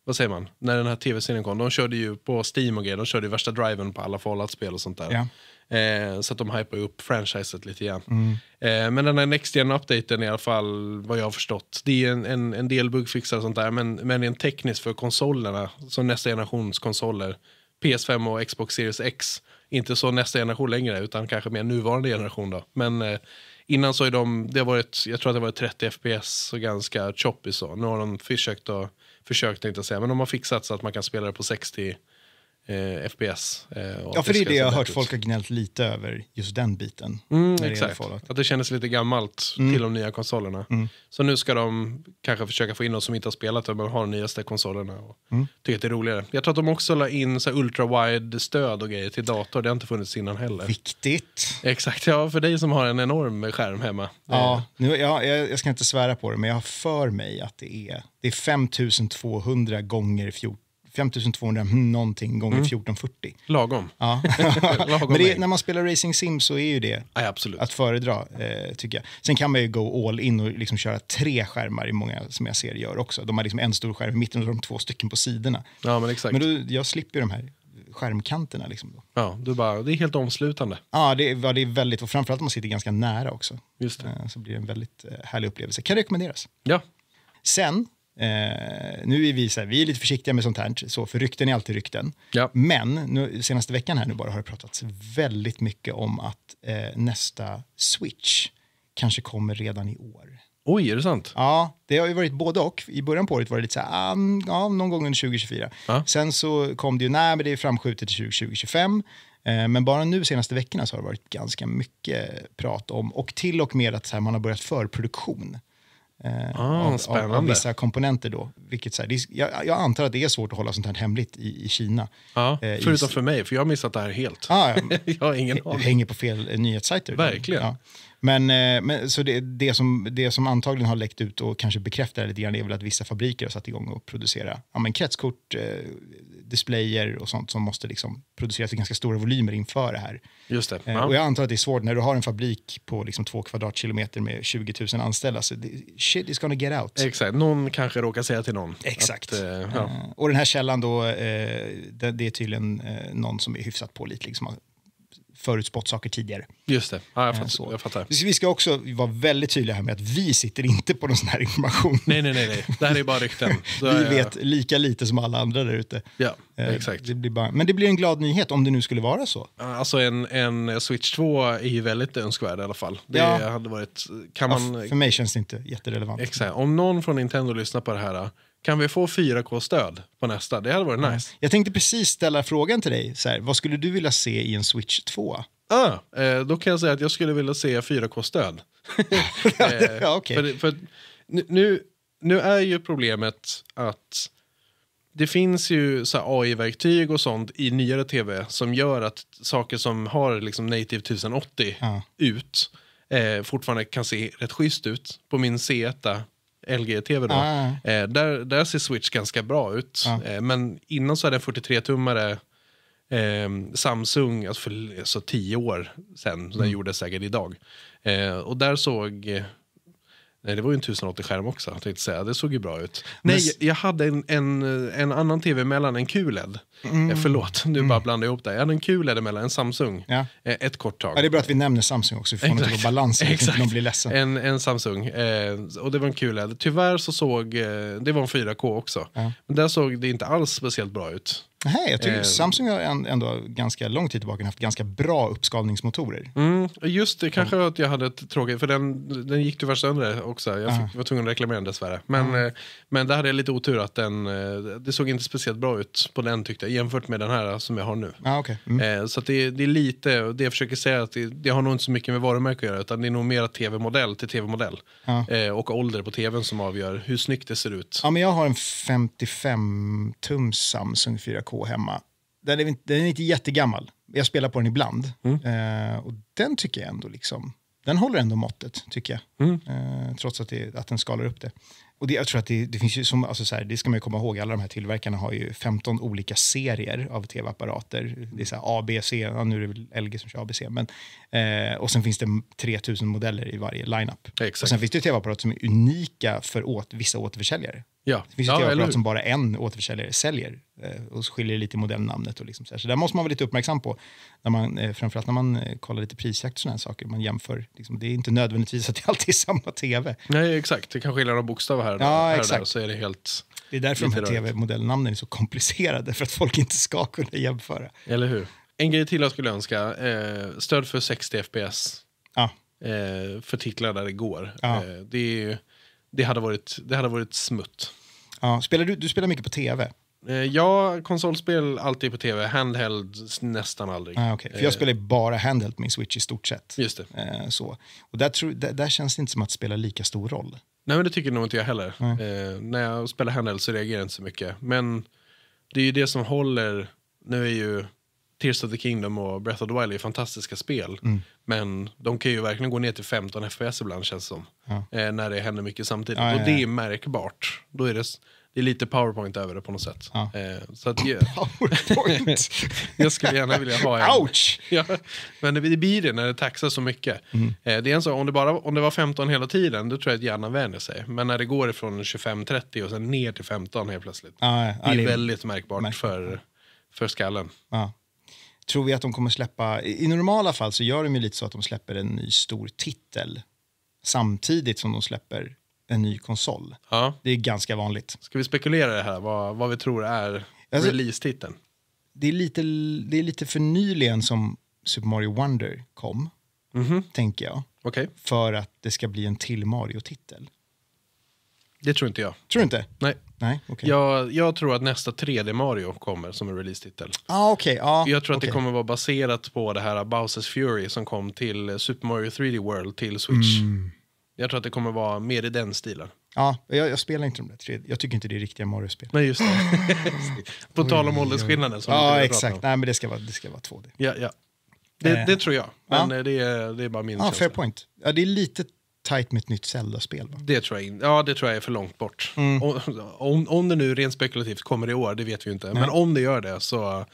vad säger man? När den här tv-serien kom. De körde ju på Steam och grejer. De körde ju värsta driven på alla Fallout-spel och sånt där. Ja. Eh, så att de hypar upp franchiset lite grann. Mm. Eh, men den här Next Gen-updaten i alla fall, vad jag har förstått, det är en, en, en del buggfixar och sånt där, men, men rent tekniskt för konsolerna, som nästa generations konsoler, PS5 och Xbox Series X, inte så nästa generation längre, utan kanske mer nuvarande generation då. Men eh, innan så är de, det har varit, jag tror att det var 30 FPS och ganska choppy så. Nu har de försökt att, försökt tänkte säga, men de har fixat så att man kan spela det på 60 eh, FPS. Eh, ja, för det är det jag har hört folk har gnällt lite över, just den biten. Mm, exakt, det att det kändes lite gammalt mm. till de nya konsolerna. Mm. Så nu ska de kanske försöka få in oss som inte har spelat det, men har de nyaste konsolerna och mm. tycker att det är roligare. Jag tror att de också la in så ultra-wide-stöd och grejer till dator, det har inte funnits innan heller. Viktigt. Exakt, ja, för dig som har en enorm skärm hemma. Ja, eh, nu, ja jag, jag ska inte svära på det, men jag har för mig att det är, det är 5200 gånger 14 5200 mm, någonting gånger mm. 1440. Lagom. Ja. Lagom Men det, när man spelar Racing Sim så är ju det Aj, att föredra, eh, tycker jag. Sen kan man ju gå all in och liksom köra tre skärmar i många som jag ser gör också. De har liksom en stor skärm i mitten och de två stycken på sidorna. Ja, men exakt. men då, jag slipper ju de här skärmkanterna. Liksom då. Ja, du bara, det är helt omslutande. Ja, det, ja, det är väldigt, och framförallt om man sitter ganska nära också. Just det. Eh, så blir det en väldigt eh, härlig upplevelse. Kan rekommenderas. Ja. Sen Eh, nu är vi, så här, vi är lite försiktiga med sånt här, så, för rykten är alltid rykten. Ja. Men nu, senaste veckan här nu bara har det pratats väldigt mycket om att eh, nästa Switch kanske kommer redan i år. Oj, är det sant? Ja, det har ju varit både och. I början på året var det lite så här, um, ja, någon gång under 2024. Ja. Sen så kom det ju, nej men det är framskjutet till 2025. Eh, men bara nu senaste veckorna så har det varit ganska mycket prat om, och till och med att här, man har börjat förproduktion. Eh, ah, av, av, vissa komponenter då. Vilket, så här, är, jag, jag, antar att det är svårt att hålla sånt här hemligt i, i Kina. Ja, eh, förutom i, för mig, för jag har missat det här helt. Ah, ja, jag har ingen aning. Hänger på fel eh, nyhetssajter. Verkligen. Ja. Men, eh, men, så det, det, som, det som antagligen har läckt ut och kanske bekräftar lite grann är väl att vissa fabriker har satt igång och producera ja, men kretskort, eh, displayer och sånt som måste liksom produceras i ganska stora volymer inför det här. Just det. Eh, ja. Och jag antar att det är svårt när du har en fabrik på liksom två kvadratkilometer med 20 000 anställda. Så det, shit is gonna get out. Exakt, någon kanske råkar säga till någon. Exakt. Att, eh, ja. Eh, och den här källan då, det är tydligen någon som är hyfsat pålitlig som förutspått saker tidigare. Just det, ja, jag, eh, fattar, jag, fattar, Vi ska också vara väldigt tydliga här med att vi sitter inte på någon sån här information. Nej, nej, nej, nej. det här är bara rykten. vi jag... Eh, vet lika lite som alla andra där ute. Ja, eh, exakt. Det bara... Men det blir en glad nyhet om det nu skulle vara så. Alltså en, en Switch 2 är ju väldigt önskvärd i alla fall. Det ja. hade varit, kan man... Ja, för mig känns det inte jätterelevant. Exakt, om någon från Nintendo lyssnar på det här kan vi få 4K-stöd på nästa? Det hade varit nice. Jag tänkte precis ställa frågan till dig. Så här, vad skulle du vilja se i en Switch 2? Ah, eh, då kan jag säga att jag skulle vilja se 4K-stöd. ja, eh, okay. för, för, nu, nu är ju problemet att det finns ju AI-verktyg och sånt i nyare tv som gör att saker som har liksom native 1080 mm. ut eh, fortfarande kan se rätt schysst ut. På min C1 LG-TV då. Ah. Eh, där, där ser Switch ganska bra ut. Ah. Eh, men innan så hade en 43-tummare eh, Samsung, alltså för alltså tio år sedan, mm. den gjordes säkert idag. Eh, och där såg Nej, det var ju en 1080-skärm också. Jag säga. Det såg ju bra ut. Nej, jag hade en, en, en annan tv mellan, en QLED. Mm. Eh, förlåt, nu mm. bara blandade ihop det. Jag hade en kul däremellan, en Samsung. Ja. Eh, ett kort tag. Ja, det är bra att vi nämner Samsung också, för att få någon typ balans. Så Exakt. Inte blir ledsen. En, en Samsung. Eh, och det var en kul LED. Tyvärr så såg, eh, det var en 4K också. Ja. Men där såg det inte alls speciellt bra ut. Nej, jag tycker eh, Samsung har ändå ganska lång tid tillbaka haft ganska bra uppskalningsmotorer. Mm, just det, kanske mm. att jag hade ett tråkigt, för den, den gick tyvärr sönder också. Jag fick, uh var tvungen att reklamera den dessvärre. Men, mm. men där hade jag lite otur att den, det såg inte speciellt bra ut på den tyckte jag jämfört med den här som jag har nu. Ah, okay. mm. eh, så det, det, är lite, det jag försöker säga är att det, det, har nog inte så mycket med varumärke att göra utan det är nog mera tv-modell till tv-modell. Ah. Eh, och ålder på tvn som avgör hur snyggt det ser ut. Ja, men jag har en 55-tums Samsung 4K hemma. Den är, den är inte jättegammal. Jag spelar på den ibland. Mm. Eh, och den tycker jag ändå liksom den håller ändå måttet, tycker jag. Mm. Eh, trots att, det, att den skalar upp det. Och det, jag tror att det, det finns ju som, alltså så här, det ska man komma ihåg, alla de här tillverkarna har ju 15 olika serier av tv-apparater. Det är så här A, ja, nu är det väl LG som kör ABC, men eh, och sen finns det 3000 modeller i varje lineup. Exakt. Och sen finns det tv-apparater som är unika för åt, vissa återförsäljare. Ja. Det finns ja, ett jägarapparat som bara en återförsäljare säljer. Eh, och så skiljer det lite i modellnamnet. Och liksom så, här. så där måste man vara lite uppmärksam på. När man, eh, framförallt när man eh, kollar lite prisjakt och sådana saker. Man jämför, liksom, det är inte nödvändigtvis att det alltid är samma tv. Nej, exakt. Det kan skilja några bokstäver här, ja, här exakt. Där, så är det helt... Det är därför de här tv-modellnamnen är så komplicerade, för att folk inte ska kunna jämföra. Eller hur? En grej till jag skulle önska, eh, stöd för 60 fps. Ja. Eh, för titlar där det går. Ja. Eh, det är det hade varit, det hade varit smutt. Ja, spelar du, du spelar mycket på tv? Eh, ja, konsolspel alltid på tv. Handheld nästan aldrig. Ah, okay. För jag eh, spelar bara handheld på min Switch i stort sett. Just det. Eh, så. Och där, tro, där, där, känns det inte som att det spelar lika stor roll. Nej, men det tycker nog inte jag heller. Eh, när jag spelar handheld så reagerar jag inte så mycket. Men det är ju det som håller. Nu är ju Tears of the Kingdom och Breath of the Wild är fantastiska spel. Mm. Men de kan ju verkligen gå ner till 15 FPS ibland känns det som. Ja. Eh, när det händer mycket samtidigt. Ja, ja, och det är märkbart. Då är det, det är lite powerpoint över det på något sätt. Eh, så att, yeah. Powerpoint? jag skulle gärna vilja ha en. Ouch! Ja, men det, blir det när det taxar så mycket. Mm. Eh, det är en sak, om det, bara, om det var 15 hela tiden, då tror jag att hjärnan vänjer sig. Men när det går från 25-30 och sen ner till 15 helt plötsligt. det är väldigt märkbart, märkbart. För, för skallen. Ja. Tror vi att de kommer släppa... I normala fall så gör de ju lite så att de släpper en ny stor titel samtidigt som de släpper en ny konsol. Ja. Det är ganska vanligt. Ska vi spekulera i det här, vad, vad vi tror är alltså, release-titeln? Det är, lite, det är lite för nyligen som Super Mario Wonder kom, mm -hmm. tänker jag. Okay. För att det ska bli en till Mario-titel. Det tror inte jag. Tror du inte? Nej. Nej, okay. jag, jag tror att nästa 3D Mario kommer som en release-titel. Ah, okay, ah, jag tror att okay. det kommer vara baserat på det här Bowsers Fury som kom till Super Mario 3D World till Switch. Mm. Jag tror att det kommer vara mer i den stilen. Ja, jag, jag spelar inte de där 3D. Jag tycker inte det är riktiga Mario-spel. Nej, just det. på tal om åldersskillnaden. Ja, exakt. Nej, men det ska vara, det ska vara 2D. Ja, ja. Det, eh, det tror jag, men ja. det, är, det är bara min ah, känsla. Fair point. Ja, det är lite tajt med ett nytt Zelda-spel. Va? Det tror jag, ja, det tror jag är för långt bort. Mm. Om, om det nu rent spekulativt kommer i år, det vet vi ju inte. Nej. Men om det gör det så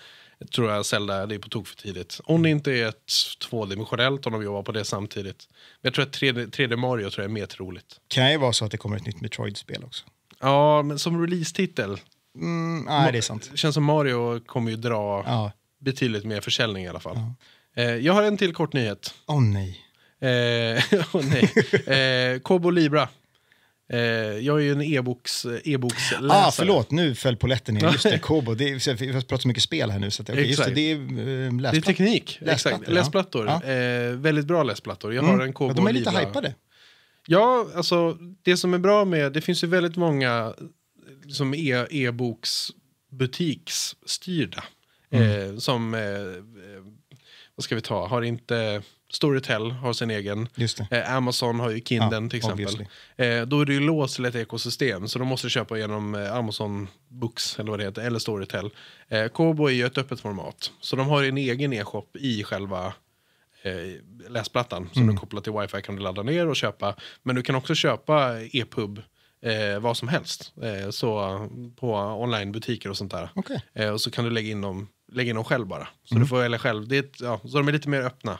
tror jag Zelda det är på tok för tidigt. Om det inte är ett tvådimensionellt, om de jobbar på det samtidigt. Men jag tror att 3D, 3D Mario tror jag är mer troligt. Kan ju vara så att det kommer ett nytt Metroid-spel också. Ja, men som release-titel. Mm, nej, det är sant. känns som Mario kommer ju dra ja. betydligt mer försäljning i alla fall. Ja. Eh, jag har en till kort nyhet. Åh oh, nej oh, nej. Eh, Kobo Libra. Eh, jag är ju en e boksläsare Ah, förlåt, nu föll polletten ner. Just det, Kobo. Det är, vi har pratat så mycket spel här nu. Så att, okay, just det, det, är, eh, läsplattor. det är teknik. Läsplattor, exakt. läsplattor. Ja. Eh, väldigt bra läsplattor. Jag mm. har en Kobo ja, De är lite Libra. hypade. Ja, alltså det som är bra med, det finns ju väldigt många eh, som är e-boksbutiksstyrda. mm. eh, som, eh, vad ska vi ta, har inte Storytel har sin egen. Eh, Amazon har ju Kinden ja, till exempel. Eh, då är du ju låst till ett ekosystem så de måste köpa genom eh, Amazon Books eller vad det heter, eller Storytel. Eh, Kobo är ju ett öppet format. Så de har en egen e-shop i själva eh, läsplattan som mm. du kopplar till wifi kan du ladda ner och köpa. Men du kan också köpa EPUB eh, vad som helst eh, så, på onlinebutiker och sånt där. Okay. Eh, och så kan du lägga in dem, lägga in dem själv bara. Så mm. du får välja själv. Det, ja, så de är lite mer öppna.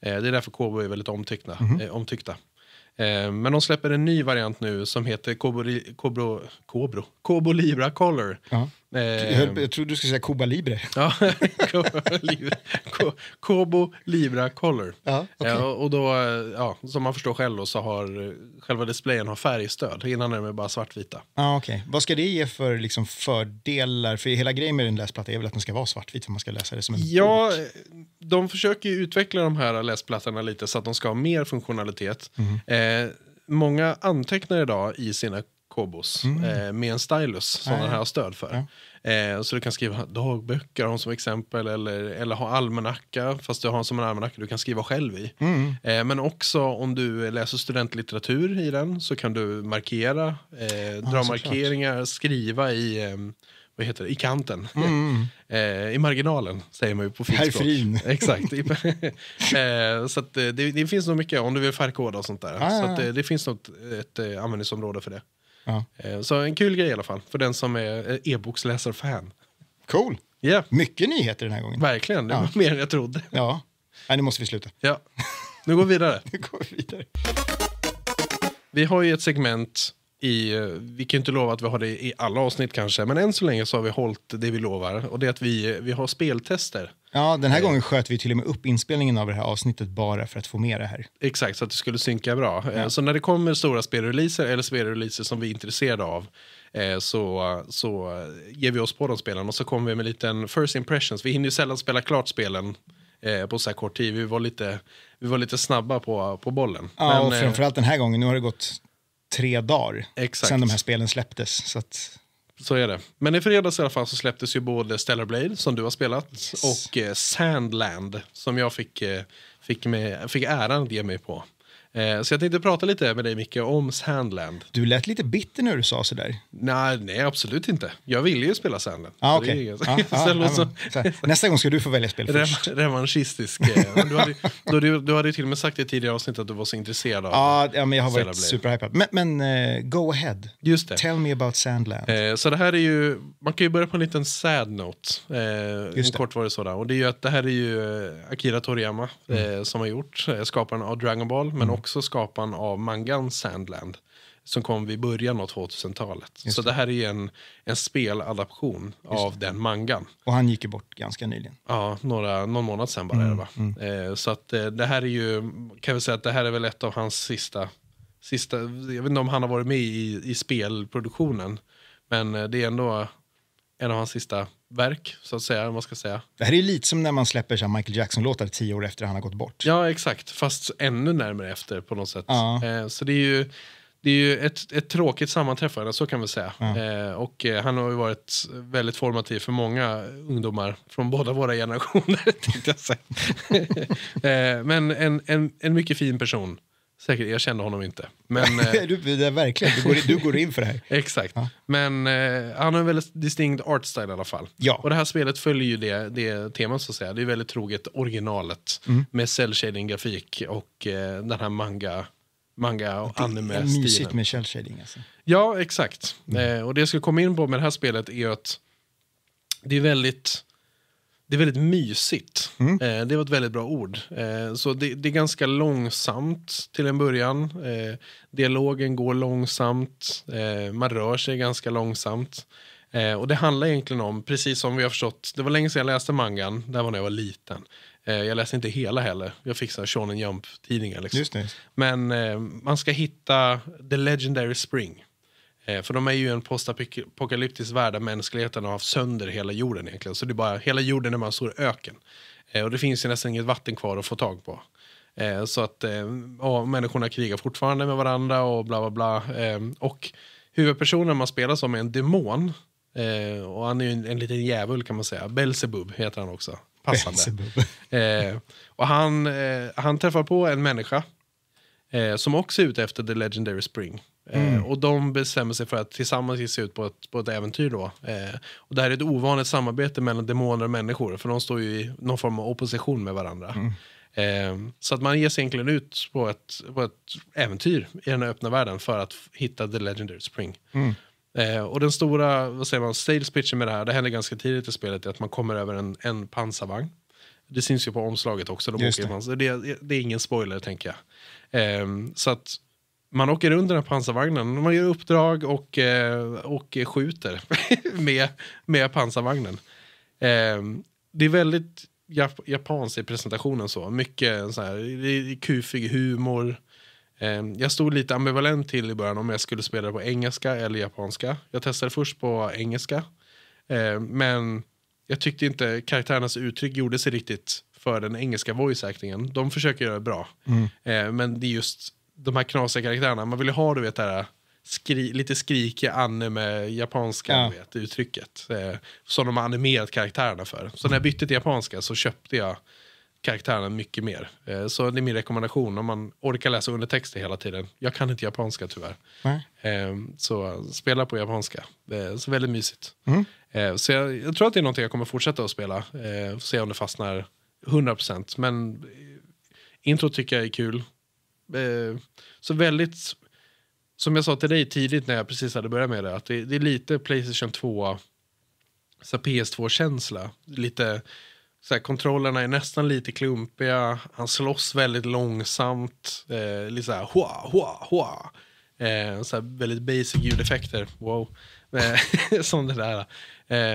Eh, det är därför Kobo är väldigt omtyckna, mm. omtyckta. Mhm. Eh, eh, men de släpper en ny variant nu som heter Kobo Cobro, Cobro, Cobo Libra Color. Ja. Eh, jag, jag trodde du skulle säga Cuba Libre. Ja, Cobo Libra Color. Ja, okay. ja, eh, och då, eh, ja, som man förstår själv då, så har själva displayen har färgstöd. Innan är de bara svartvita. Ah, okay. Vad ska det ge för liksom, fördelar? För hela grejen med en läsplatta är väl att den ska vara svartvit för man ska läsa det som en Ja, bok. de försöker utveckla de här läsplattorna lite så att de ska ha mer funktionalitet. Mm. Eh, många antecknar idag i sina Kobos mm. eh, med en stylus som ja, den här har stöd för. Ja. Eh, så du kan skriva dagböcker har som exempel eller, eller ha almanacka fast du har en som en almanacka du kan skriva själv i. Mm. Eh, men också om du läser studentlitteratur i den så kan du markera, eh, ja, dra markeringar, klart. skriva i eh, vad heter det, i kanten. Mm. eh, I marginalen, säger man ju på fint språk. Exakt. eh, så eh, det, det, finns nog mycket om du vill färgkoda och sånt där. Ah, så det, det, finns nog ett, ett användningsområde för det. Ja. Eh, så en kul grej i alla fall, för den som är e eh, fan Cool! Yeah. Mycket nyheter den här gången. Verkligen, det var mer än jag trodde. Ja. Nej, nu måste vi sluta. Ja. Nu går vi vidare. nu går vi vidare. Vi har ju ett segment i, eh, vi kan ju inte lova att vi har det i alla avsnitt kanske, men än så länge så har vi hållit det vi lovar och det är att vi, vi har speltester. Ja, den här eh. gången sköt vi till och med upp inspelningen av det här avsnittet bara för att få med det här. Exakt, så att det skulle synka bra. Eh, ja. Så när det kommer stora spelreleaser eller spelreleaser som vi är intresserade av eh, så, så ger vi oss på de spelen och så kommer vi med en liten first impressions. Vi hinner ju sällan spela klart spelen på så här kort tid. Vi var lite, vi var lite snabba på, på bollen. Ja, Men, och framförallt den här gången. Nu har det gått tre dagar exakt. sen de här spelen släpptes. Så att... Så är det. Men i fredags i alla fall så släpptes ju både Stellar Blade som du har spelat yes. och eh, Sandland som jag fick, eh, fick, med, fick äran att ge mig på. Eh, så jag tänkte prata lite med dig Micke om Sandland. Du lät lite bitter när du sa sådär. Nej, nej absolut inte. Jag ville ju spela Sandland. Ah, okay. ah, ah, så... Ah, Nästa gång ska du få välja spel först. Revanschistisk. Eh, du, hade, du, du hade ju till och med sagt i tidigare avsnitt att du var så intresserad av ah, Ja, men jag har varit superhypad. Men, men uh, go ahead. Just det. Tell me about Sandland. Eh, så det här är ju, man kan ju börja på en liten sad note. Eh, Just en det sådan. Och det är ju att det här är ju Akira Toriyama mm. eh, som har gjort, skaparen av Dragon Ball, men mm. också också skaparen av mangan Sandland som kom vid början av 2000-talet. Så det här är en, en speladaption av den mangan. Och han gick ju bort ganska nyligen. Ja, några, någon månad sen bara. Mm, va? Mm. Eh, så att eh, det här är ju, kan vi säga att det här är väl ett av hans sista, sista jag vet inte om han har varit med i, i spelproduktionen, men eh, det är ändå en av hans sista verk, så att säga. Man ska säga. Det här är lite som när man släpper så Michael Jackson-låtar tio år efter att han har gått bort. Ja, exakt. Fast ännu närmare efter på något sätt. Ja. Eh, så det är ju, det är ju ett, ett tråkigt sammanträffande, så kan man säga. Ja. Eh, och eh, han har ju varit väldigt formativ för många ungdomar från båda våra generationer, tänkte jag säga. Eh, men en, en, en mycket fin person. Säkert, jag känner honom inte. Men, eh, du, det verkligen, du går, du går in för det här. Exakt. Ja. Men eh, han har en väldigt distinkt art style i alla fall. Ja. Och det här spelet följer ju det, det temat så att säga. Det är väldigt troget originalet mm. med cell shading grafik och eh, den här manga manga och anime-stilen. Det är mysigt med cell shading alltså. Ja, exakt. Mm. Eh, och det jag ska komma in på med det här spelet är att det är väldigt det är väldigt mysigt. Mm. Eh, det var ett väldigt bra ord. Eh, så det, det, är ganska långsamt till en början. Eh, dialogen går långsamt. Eh, man rör sig ganska långsamt. Eh, och det handlar egentligen om, precis som vi har förstått, det var länge sedan jag läste mangan, det var när jag var liten. Eh, jag läste inte hela heller, jag fick så här Shonen Jump-tidningar. Liksom. Men man ska hitta The Legendary Spring. Eh, för de är ju en postapokalyptisk värld där mänskligheten har haft sönder hela jorden egentligen. Så det är bara hela jorden är bara en stor öken. Eh, och det finns ju nästan inget vatten kvar att få tag på. Eh, så att eh, människorna krigar fortfarande med varandra och bla bla bla. och huvudpersonen man spelar som är en demon. och han är ju en, en liten djävul kan man säga. Belzebub heter han också. Passande. och han, han träffar på en människa som också är ute efter The Legendary Spring. Eh, mm. och de bestämmer sig för att tillsammans ge sig ut på ett, på ett äventyr då. Eh, och det här är ett ovanligt samarbete mellan demoner och människor, för de står ju i någon form av opposition med varandra. Mm. Eh, så att man ger sig egentligen ut på ett, på ett äventyr i den öppna världen för att hitta The Legendary Spring. Mm. Eh, och den stora vad säger man, sales pitchen med det här, det händer ganska tidigt i spelet, är att man kommer över en, en pansarvagn. Det syns ju på omslaget också. De det. Man, det, det. är ingen spoiler tänker jag. Eh, så att man åker runt den här pansarvagnen, man gör uppdrag och, eh, och skjuter med, med pansarvagnen. Eh, det är väldigt japanskt i presentationen så, mycket så här, kufig humor. Eh, jag stod lite ambivalent till i början om jag skulle spela på engelska eller japanska. Jag testade först på engelska, men jag tyckte inte karaktärernas uttryck gjorde sig riktigt för den engelska voice actingen. De försöker göra det bra, mm. men det är just de här knasiga karaktärerna. Man vill ju ha du vet, det här skri lite skrikiga anime-japanska ja. vet, uttrycket. Eh, som de har animerat karaktärerna för. Så när jag bytte till japanska så köpte jag karaktärerna mycket mer. Eh, så det är min rekommendation om man orkar läsa undertexter hela tiden. Jag kan inte japanska tyvärr. Eh, så spela på japanska. Eh, så väldigt mysigt. Mm. Eh, så jag, jag, tror att det är någonting jag kommer fortsätta att spela. Eh, se om det fastnar 100%. Men eh, intro tycker jag är kul. Eh, så väldigt, som jag sa till dig tidigt när jag precis hade börjat med det, att det, det är lite Playstation 2, PS2-känsla. Lite, så här, kontrollerna är nästan lite klumpiga, han slåss väldigt långsamt, eh, lite så här hoa, hoa, hoa. Eh, så här, väldigt basic ljudeffekter, wow. Eh, som det där.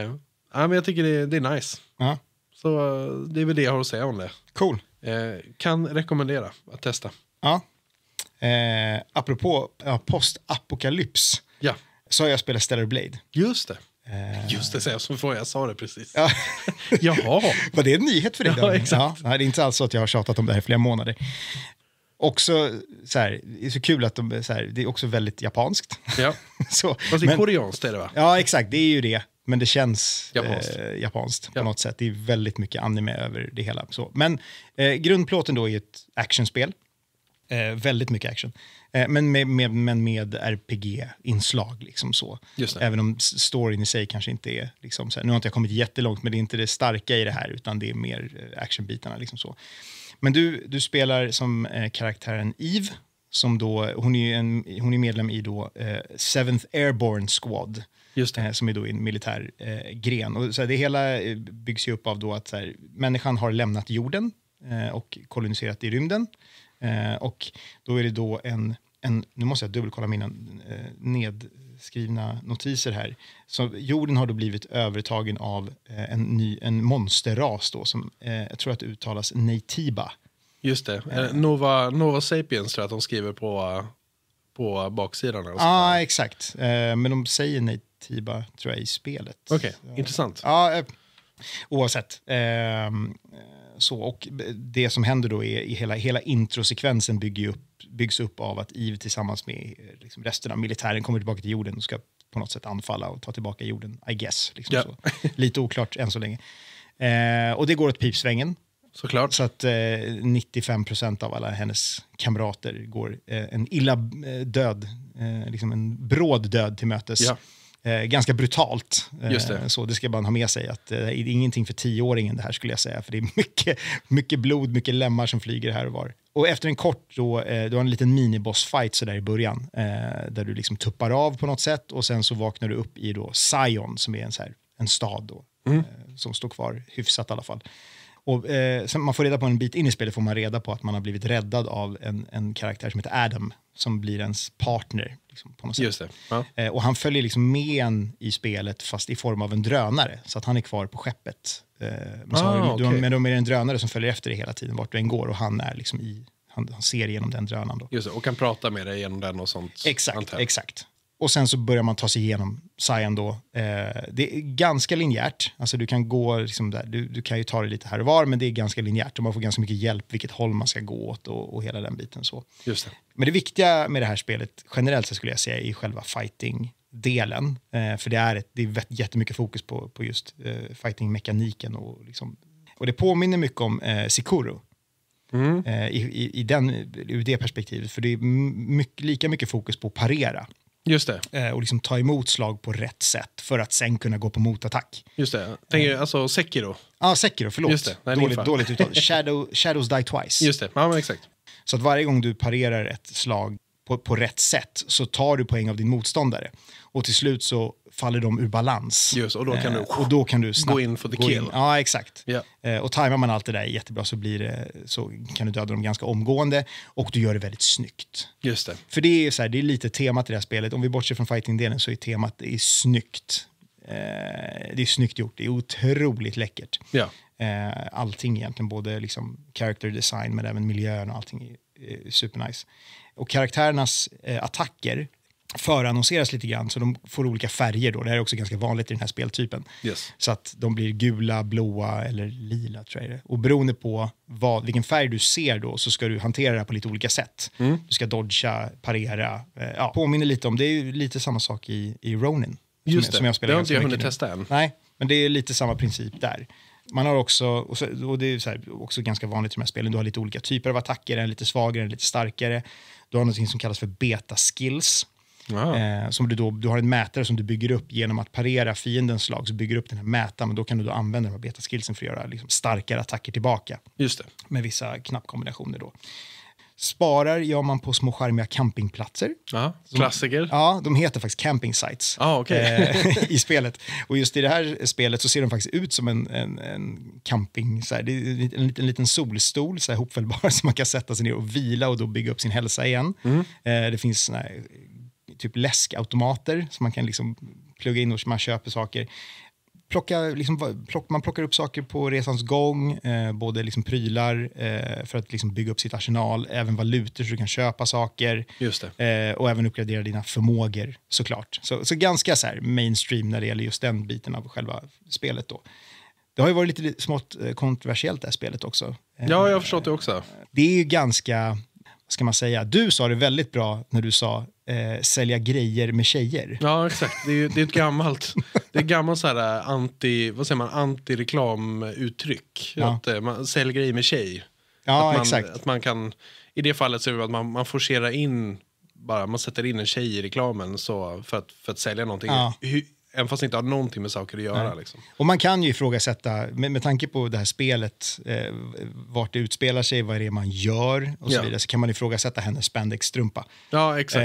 Eh, men jag tycker det, det är nice. Uh -huh. Så eh, det är väl det jag har att säga om det. Cool. Eh, kan rekommendera att testa. Ja. Eh, apropå ja, postapokalyps ja. så har jag spelat Stellar Blade. Just det. Eh. Just det, jag som får jag sa det precis. Ja. Jaha. Var det en nyhet för dig? Ja, exakt. Ja, nej, det är inte alls så att jag har tjatat om det här i flera månader. Också så här, det är så kul att de, så här, det är också väldigt japanskt. Ja. så, Fast det är men, koreanskt är det va? Ja, exakt, det är ju det. Men det känns japanskt, eh, japanskt ja. på något sätt. Det är väldigt mycket anime över det hela. Så. Men eh, grundplåten då är ett actionspel Eh, väldigt mycket action. Eh, men med, med, men med RPG-inslag. Liksom så. Även om storyn i sig kanske inte är... Liksom så här, nu har inte jag kommit jättelångt, men det är inte det starka i det här, utan det är mer eh, actionbitarna. Liksom så. Men du, du spelar som eh, karaktären Eve. Som då, hon, är en, hon är medlem i då, eh, Seventh Airborne Squad, eh, som är då en militär gren. Och, så här, det hela byggs ju upp av då att så här, människan har lämnat jorden och koloniserat i rymden. Eh, och då är det då en, en, nu måste jag dubbelkolla mina eh, nedskrivna notiser här. Så jorden har då blivit övertagen av eh, en, ny, en monsterras då, som eh, jag tror att det uttalas Neitiba. Just det, eh, Nova, Nova Sapiens tror jag att de skriver på, på baksidan. Ja, ah, exakt. Eh, men de säger Neitiba tror jag i spelet. Okej, okay. intressant. Ja, oavsett. Ehm, så, och det som händer då är i hela, hela introsekvensen bygger upp, byggs upp av att Eve tillsammans med eh, liksom, resten av militären kommer tillbaka till jorden och ska på något sätt anfalla och ta tillbaka jorden, I guess. Liksom yeah. Lite oklart än så länge. Eh, och det går åt pipsvängen. Såklart. Så att eh, 95 procent av alla hennes kamrater går eh, en illa eh, död, eh, liksom en bråd död till mötes. Yeah. Eh, ganska brutalt. Det. Eh, så det ska man ha med sig. Att, eh, det är ingenting för tioåringen det här skulle jag säga. För det är mycket, mycket blod, mycket lemmar som flyger här och var. Och efter en kort, då, eh, du har en liten minibossfight sådär i början. Eh, där du liksom tuppar av på något sätt och sen så vaknar du upp i då Sion som är en, så här, en stad då, mm. som står kvar hyfsat i alla fall. Och, eh, man får reda på en bit in i spelet får man reda på att man har blivit räddad av en, en karaktär som heter Adam, som blir ens partner. Liksom, på något sätt. Just det. Ja. Eh, och han följer liksom med en i spelet, fast i form av en drönare, så att han är kvar på skeppet. Eh, men, ah, har, okay. du, men de är en drönare som följer efter dig hela tiden, vart du än går, och han är liksom i han ser genom den drönaren. Då. Just det, och kan prata med dig genom den och sånt? Exakt, exakt. Och sen så börjar man ta sig igenom Sion då. Eh, det är ganska linjärt. Alltså du kan gå, liksom där, du, du, kan ju ta det lite här och var, men det är ganska linjärt. Och man får ganska mycket hjälp vilket håll man ska gå åt och, och hela den biten. Så. Just det. Men det viktiga med det här spelet generellt sett skulle jag säga är själva fighting delen, eh, för det är, ett, det är jättemycket fokus på, på just eh, fighting-mekaniken. Och, liksom, och det påminner mycket om eh, Sikuru. Mm. Eh, I, i, i, den, ur det perspektivet, för det är mycket, lika mycket fokus på att parera. Just det. Eh, och liksom ta emot slag på rätt sätt för att sen kunna gå på motattack. Just det. Tänker du, eh. alltså Sekiro? Ja, ah, Sekiro, förlåt. Just det. Nej, dåligt dåligt uttal. Shadow, shadows die twice. Just det, ja men exakt. Så att varje gång du parerar ett slag på, på rätt sätt så tar du poäng av din motståndare och till slut så faller de ur balans. Just, och, då kan du, eh, och då kan du snabbt gå in för the kill. In. Ja, exakt. Yeah. Eh, och tajmar man allt det där jättebra så, blir det, så kan du döda dem ganska omgående och du gör det väldigt snyggt. Just det. För det är, så här, det är lite temat i det här spelet. Om vi bortser från fighting-delen så är temat det är snyggt. Eh, det är snyggt gjort, det är otroligt läckert. Yeah. Eh, allting egentligen, både liksom character design men även miljön och allting är, är eh, supernice. Och karaktärernas eh, attacker förannonseras lite grann, så de får olika färger. Då. Det här är också ganska vanligt i den här speltypen. Yes. Så att de blir gula, blåa eller lila tror jag det är. Och beroende på vad, vilken färg du ser då så ska du hantera det här på lite olika sätt. Mm. Du ska dodga, parera. Eh, ja, påminner lite om, det är lite samma sak i, i Ronin. Just som, det, som jag spelar det har inte jag hunnit testa än. Nej, men det är lite samma princip där. Man har också, och, så, och det är här, också ganska vanligt i de här spelen, du har lite olika typer av attacker, en lite svagare, en lite starkare. Du har något som kallas för beta skills Ah. Eh, som du, då, du har en mätare som du bygger upp genom att parera fiendens slag. Så bygger du upp den här mätaren och då kan du då använda de här betaskillsen för att göra liksom, starkare attacker tillbaka. Just det. Med vissa knappkombinationer då. Sparar gör man på små charmiga campingplatser. Aha, klassiker. ja, de heter faktiskt camping sites ah, okay. Eh, i spelet. Och just i det här spelet så ser de faktiskt ut som en, en, en camping, så här, en, liten, en liten solstol så här, hopfällbar som man kan sätta sig ner och vila och då bygga upp sin hälsa igen. Mm. Eh, det finns såna här typ läskautomater som man kan liksom plugga in och man köper saker. Plocka, liksom, plock, man plockar upp saker på resans gång, eh, både liksom prylar eh, för att liksom bygga upp sitt arsenal, även valutor så du kan köpa saker eh, och även uppgradera dina förmågor såklart. Så, så ganska så mainstream när det gäller just den biten av själva spelet. Då. Det har ju varit lite smått eh, kontroversiellt det här spelet också. Ja, jag har förstått det också. Eh, det är ju ganska ska man säga, du sa det väldigt bra när du sa eh, sälja grejer med tjejer. Ja, exakt. Det är, det är ett gammalt, det är gammalt så här eh, anti, vad säger man, antireklamuttryck. Ja. Att eh, man säljer grejer med tjej. Ja, att man, exakt. Att man kan, I det fallet så är det att man, man forcerar in bara man sätter in en tjej i reklamen så för, att, för att sälja någonting. Ja. Hur, Även fast det inte har någonting med saker att göra. Liksom. Och man kan ju ifrågasätta, med, med tanke på det här spelet, eh, vart det utspelar sig, vad är det är man gör och så ja. vidare, så kan man ifrågasätta hennes spandexstrumpa. Ja, exakt.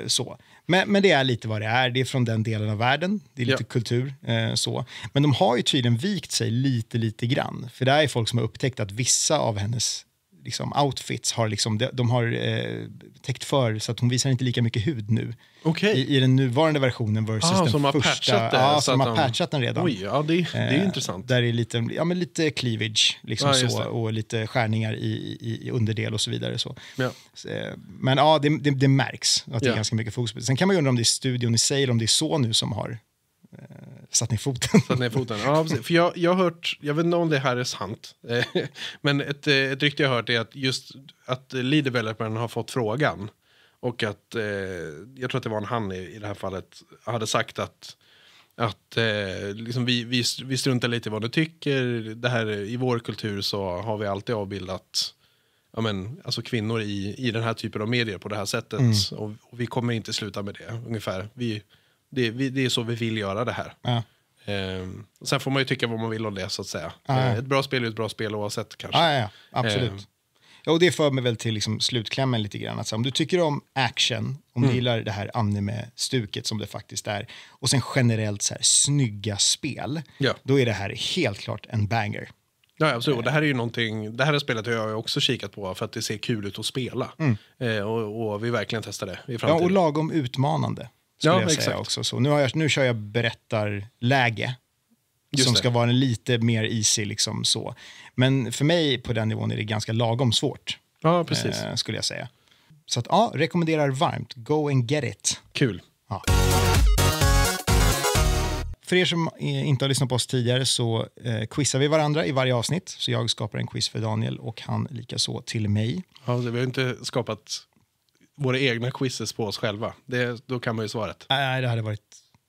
Eh, så. Men, men det är lite vad det är, det är från den delen av världen, det är lite ja. kultur. Eh, så. Men de har ju tydligen vikt sig lite, lite grann. För det är folk som har upptäckt att vissa av hennes liksom, outfits har, liksom, de, de har eh, täckt för så att hon visar inte lika mycket hud nu. Okay. I, I, den nuvarande versionen versus ah, den som första. Har patchat det, ja, som de... patchat den redan. Oj, ja, det, det är eh, intressant. Där är lite, ja, men lite cleavage liksom ah, så, och lite skärningar i, i, i, underdel och så vidare. Så. Ja. Eh, men ja, det, det, det märks att det är ganska mycket fokus Sen kan man ju undra om det är studion i sig eller om det är så nu som har satt ner foten. Satt ner foten. Ja, För jag, jag har hört, jag vet inte om det här är sant, eh, men ett, eh, ett rykte jag har hört är att just att lead developern har fått frågan och att, eh, jag tror att det var en han i, i det här fallet, hade sagt att att liksom vi, vi, vi struntar lite i vad du tycker. Det här, I vår kultur så har vi alltid avbildat ja, men, alltså kvinnor i, i den här typen av medier på det här sättet. Mm. Och, och, vi kommer inte sluta med det, ungefär. Vi, det, vi, det är så vi vill göra det här. Ja. Ehm, sen får man ju tycka vad man vill om det så att säga. Ja, ja. Ett bra spel är ett bra spel oavsett kanske. Ja, absolut. Ehm. och det för mig väl till liksom slutklämmen lite grann. Att om du tycker om action, om mm. du gillar det här anime-stuket som det faktiskt är, och sen generellt så här, snygga spel, ja. då är det här helt klart en banger. Ja, absolut. Och det här eh. är ju någonting, det här spelet har jag också kikat på för att det ser kul ut att spela. Mm. Eh, och, och, vi verkligen testar det i framtiden. Ja, och lagom utmanande ja, jag säga också. Så nu, har jag, nu kör jag berättarläge. Just som det. ska vara lite mer easy. Liksom så. Men för mig på den nivån är det ganska lagom svårt. Ja, precis. Eh, skulle jag säga. Så att, ja, rekommenderar varmt. Go and get it. Kul. Ja. För er som eh, inte har lyssnat på oss tidigare så eh, quizar vi varandra i varje avsnitt. Så jag skapar en quiz för Daniel och han likaså till mig. Ja, vi har inte skapat våra egna quizzes på oss själva. Det, då kan man ju svaret. Nej, det hade varit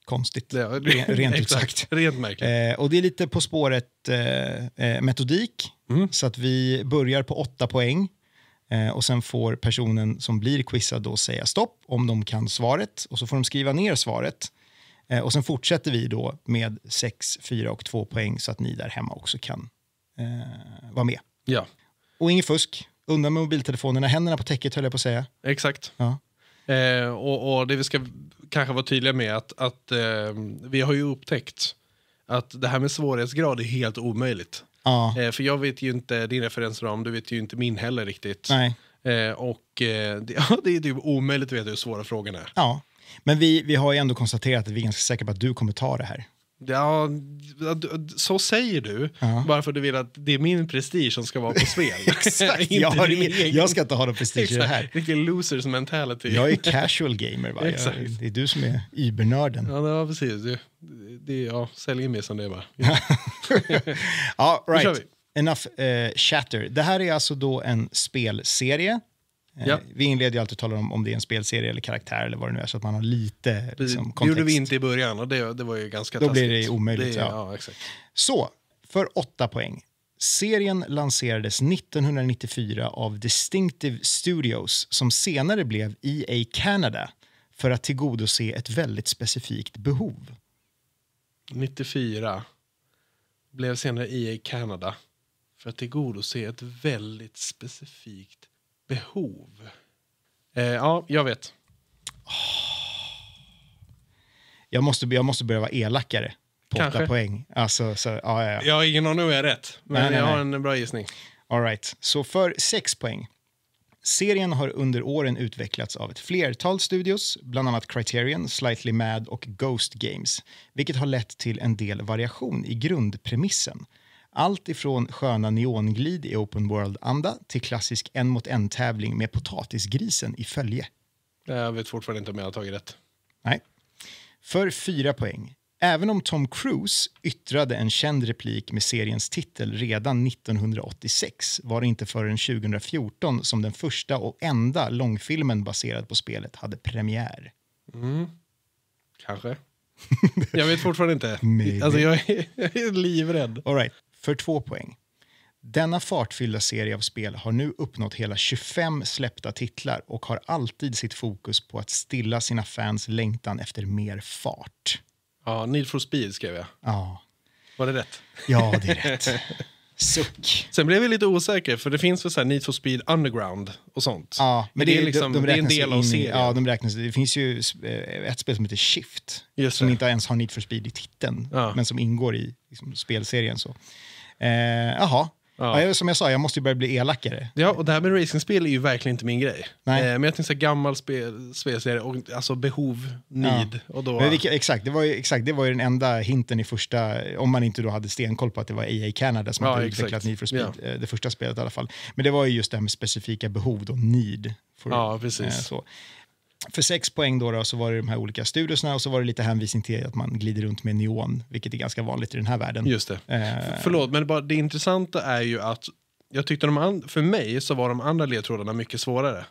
konstigt. Det, det, rent ut sagt. Rent Eh, och det är lite På spåret-metodik. Eh, eh, mm. Så att vi börjar på åtta poäng. Eh, och Sen får personen som blir quizad då säga stopp om de kan svaret. Och så får de skriva ner svaret. Eh, och Sen fortsätter vi då med 6, 4 och 2 poäng så att ni där hemma också kan vara med. Ja. Och inget fusk. Undan med mobiltelefonerna, händerna på täcket höll jag på att säga. Exakt. Ja. Eh, och, och, det vi ska kanske vara tydliga med att, att eh, vi har ju upptäckt att det här med svårighetsgrad är helt omöjligt. Ja. Eh, för jag vet ju inte din referensram, du vet ju inte min heller riktigt. Nej. Eh, och eh, det, ja, det är typ omöjligt att veta hur svåra frågorna är. Ja, men vi, vi har ju ändå konstaterat att vi är ganska säkra på att du kommer ta det här. Ja, så säger du, ja. bara för att du vill att det är min prestige som ska vara på spel. Exakt, jag, har, jag, ska inte ha någon prestige Exakt. i det här. Vilken losers mentality. Jag är casual gamer. Va? Exakt. Jag, det är du som är übernörden. Ja, ja precis. Du, det, ja, sälj in mig som det är bara. Ja, ja right. Enough uh, chatter. Det här är alltså då en spelserie Ja. Eh, vi inleder ju alltid och talar om om det är en spelserie eller karaktär eller vad det nu är, så att man har lite liksom, kontext. Det gjorde vi inte i början och det, det var ju ganska Då taskigt. blir det omöjligt. Det, ja. Ja, så, för åtta poäng. Serien lanserades 1994 av Distinctive Studios som senare blev EA Canada för att tillgodose ett väldigt specifikt behov. 94 blev senare EA Canada för att tillgodose ett väldigt specifikt behov. Behov. Eh, ja, jag vet. Jag måste, jag måste börja vara elakare på Kanske. åtta poäng. Alltså, så, ja, ja, ja. Jag har ingen aning om jag är rätt, men nej, nej, jag har en bra gissning. All right. Så för sex poäng. Serien har under åren utvecklats av ett flertal studios, bland annat Criterion, Slightly Mad och Ghost Games, vilket har lett till en del variation i grundpremissen. Allt ifrån sköna neonglid i open world-anda till klassisk en mot en-tävling med potatisgrisen i följe. Jag vet fortfarande inte om jag har tagit rätt. Nej. För fyra poäng. Även om Tom Cruise yttrade en känd replik med seriens titel redan 1986 var det inte förrän 2014 som den första och enda långfilmen baserad på spelet hade premiär. Mm. Kanske. jag vet fortfarande inte. Alltså, jag är, jag är livrädd. All right för två poäng. Denna fartfyllda serie av spel har nu uppnått hela 25 släppta titlar och har alltid sitt fokus på att stilla sina fans längtan efter mer fart. Ja, Need for speed skrev jag. Ja. Var det rätt? Ja, det är rätt. Suck. Sen blev jag lite osäker, för det finns väl så här Need for speed underground och sånt. Ja, men, men det, är liksom, de, de det är en del av serien. ja, de räknas, det finns ju eh, ett spel som heter Shift, Just som det. inte ens har Need for speed i titeln, ja. men som ingår i liksom, spelserien. Så. Eh, jaha. Ja. Ja, som jag sa, jag måste ju börja bli elakare. Ja, och det här med racingspel är ju verkligen inte min grej. Nej. Eh, men jag tänkte så här, gammal spelserie, alltså behov, need. Ja. Och då... Det, exakt, det var ju, exakt, det var ju den enda hinten i första, om man inte då hade stenkoll på att det var AA Canada som ja, hade exakt. utvecklat Need for Speed, ja. Eh, det första spelet i alla fall. Men det var ju just det här med specifika behov, då, need. For, ja, precis. Eh, så för sex poäng då, då, så var det de här olika studioserna och så var det lite hänvisning till att man glider runt med neon, vilket är ganska vanligt i den här världen. Just det. Eh. Förlåt, men det, bara, det intressanta är ju att jag tyckte de för mig så var de andra ledtrådarna mycket svårare.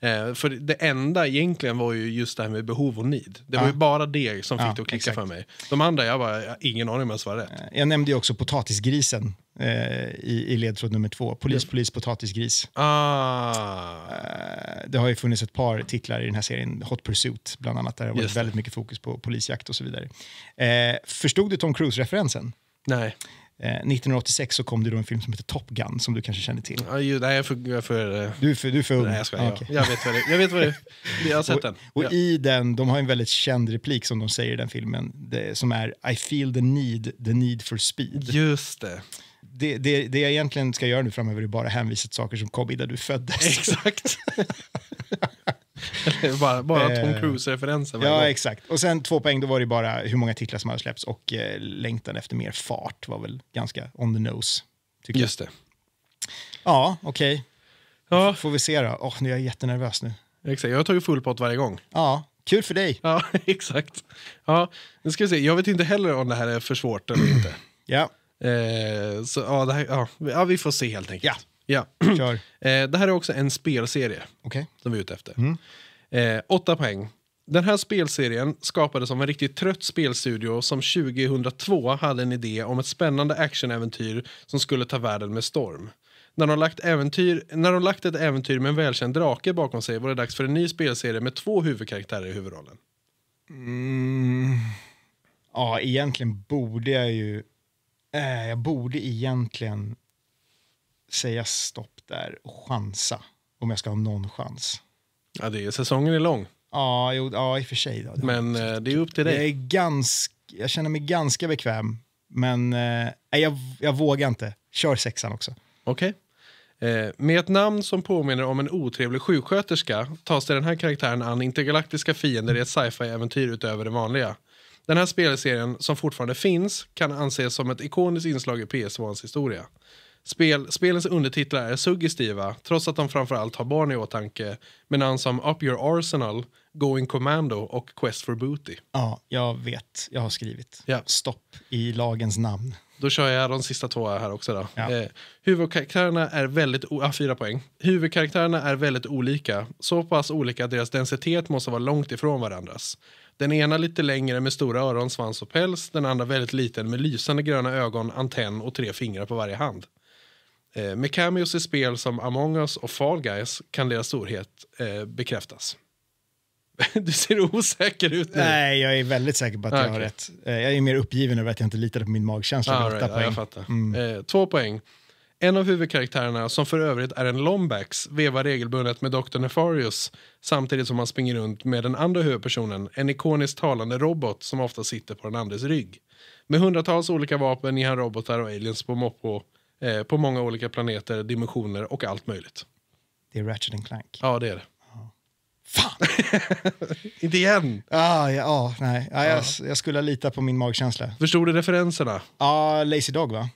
Eh, för det enda egentligen var ju just det här med behov och need. Det var ja. ju bara det som fick ja, det att klicka exakt. för mig. De andra, jag bara, jag har ingen aning om jag svarade rätt. Jag nämnde ju också potatisgrisen eh, i, i ledtråd nummer två. Polis, polis, potatisgris. Ah. Eh, det har ju funnits ett par titlar i den här serien, Hot Pursuit bland annat, där det har varit väldigt mycket fokus på polisjakt och så vidare. Eh, förstod du Tom Cruise-referensen? Nej. 1986 eh, så kom det då en film som heter Top Gun som du kanske känner till. Ja, ju, nej, jag får, jag får, eh, du är för, du för ung. Nej, jag, ska, okay. Ah, jag, jag vet vad det är. Jag, vet vad det är. jag har sett och, den. Och ja. i den, de har en väldigt känd replik som de säger i den filmen det, som är I feel the need, the need for speed. Just det. Det, det, det jag egentligen ska göra nu framöver är bara hänvisa till saker som kom innan du föddes. Exakt. bara bara Tom eh, Cruise-referenser. Ja, exakt. Och sen två poäng, då var det bara hur många titlar som hade släppts och eh, längtan efter mer fart var väl ganska on the nose. Tycker Just det. Ja, okej. Okay. Ja. får vi se då. Oh, nu är jag jättenervös nu. Exakt. Jag tar ju full pott varje gång. Ja, kul för dig. Ja, exakt. Ja, nu ska vi se. Jag vet inte heller om det här är för svårt eller inte. ja. Eh, så ja, här, ja, ja, vi får se helt enkelt. Ja. Ja. Kör. Eh, det här är också en spelserie Okej. som vi är ute efter. Mm. Eh, åtta poäng. Den här spelserien skapades av en riktigt trött spelstudio som 2002 hade en idé om ett spännande actionäventyr som skulle ta världen med storm. När de, lagt äventyr, när de lagt ett äventyr med en välkänd drake bakom sig var det dags för en ny spelserie med två huvudkaraktärer i huvudrollen. Mm. Ja, egentligen borde jag ju... Äh, jag borde egentligen säga stopp där och chansa om jag ska ha någon chans. Ja, det är, säsongen är lång. Ja, jo, ja i och för sig. Då, det men eh, det är upp till dig. Jag, är ganska, jag känner mig ganska bekväm, men eh, jag, jag vågar inte. Kör sexan också. Okej. Okay. Eh, med ett namn som påminner om en otrevlig sjuksköterska tas det den här karaktären an intergalaktiska fiender i ett sci-fi-äventyr utöver det vanliga. Den här spelserien, som fortfarande finns, kan anses som ett ikoniskt inslag i PS1s historia. Spel, spelens undertitlar är suggestiva trots att de framförallt har barn i åtanke med namn som Up Your Arsenal, Going Commando och Quest for Booty. Ja, jag vet. Jag har skrivit ja. stopp i lagens namn. Då kör jag de sista två här också. Då. Ja. Eh, huvudkaraktärerna är väldigt... Ah, fyra poäng. Huvudkaraktärerna är väldigt olika. Så pass olika att deras densitet måste vara långt ifrån varandras. Den ena lite längre med stora öron, svans och päls. Den andra väldigt liten med lysande gröna ögon, antenn och tre fingrar på varje hand. Eh, med cameos i spel som Among us och Fall Guys kan deras storhet eh, bekräftas. du ser osäker ut nu. Nej, jag är väldigt säker på att ah, jag har rätt. Eh, jag är mer uppgiven över att jag inte litade på min magkänsla. Ah, right, ja, jag fattar. Mm. Eh, två poäng. En av huvudkaraktärerna, som för övrigt är en Lombax, vevar regelbundet med Dr. Nefarius samtidigt som han springer runt med den andra huvudpersonen, en ikoniskt talande robot som ofta sitter på den andres rygg. Med hundratals olika vapen ger han robotar och aliens på moppo eh, på många olika planeter, dimensioner och allt möjligt. Det är Ratchet and Clank. Ja, det är det. Fan! Inte igen! Ah, ja, ah, nej. Ah, jag, jag skulle lita på min magkänsla. Förstod du referenserna? Ja, ah, Lazy Dog va?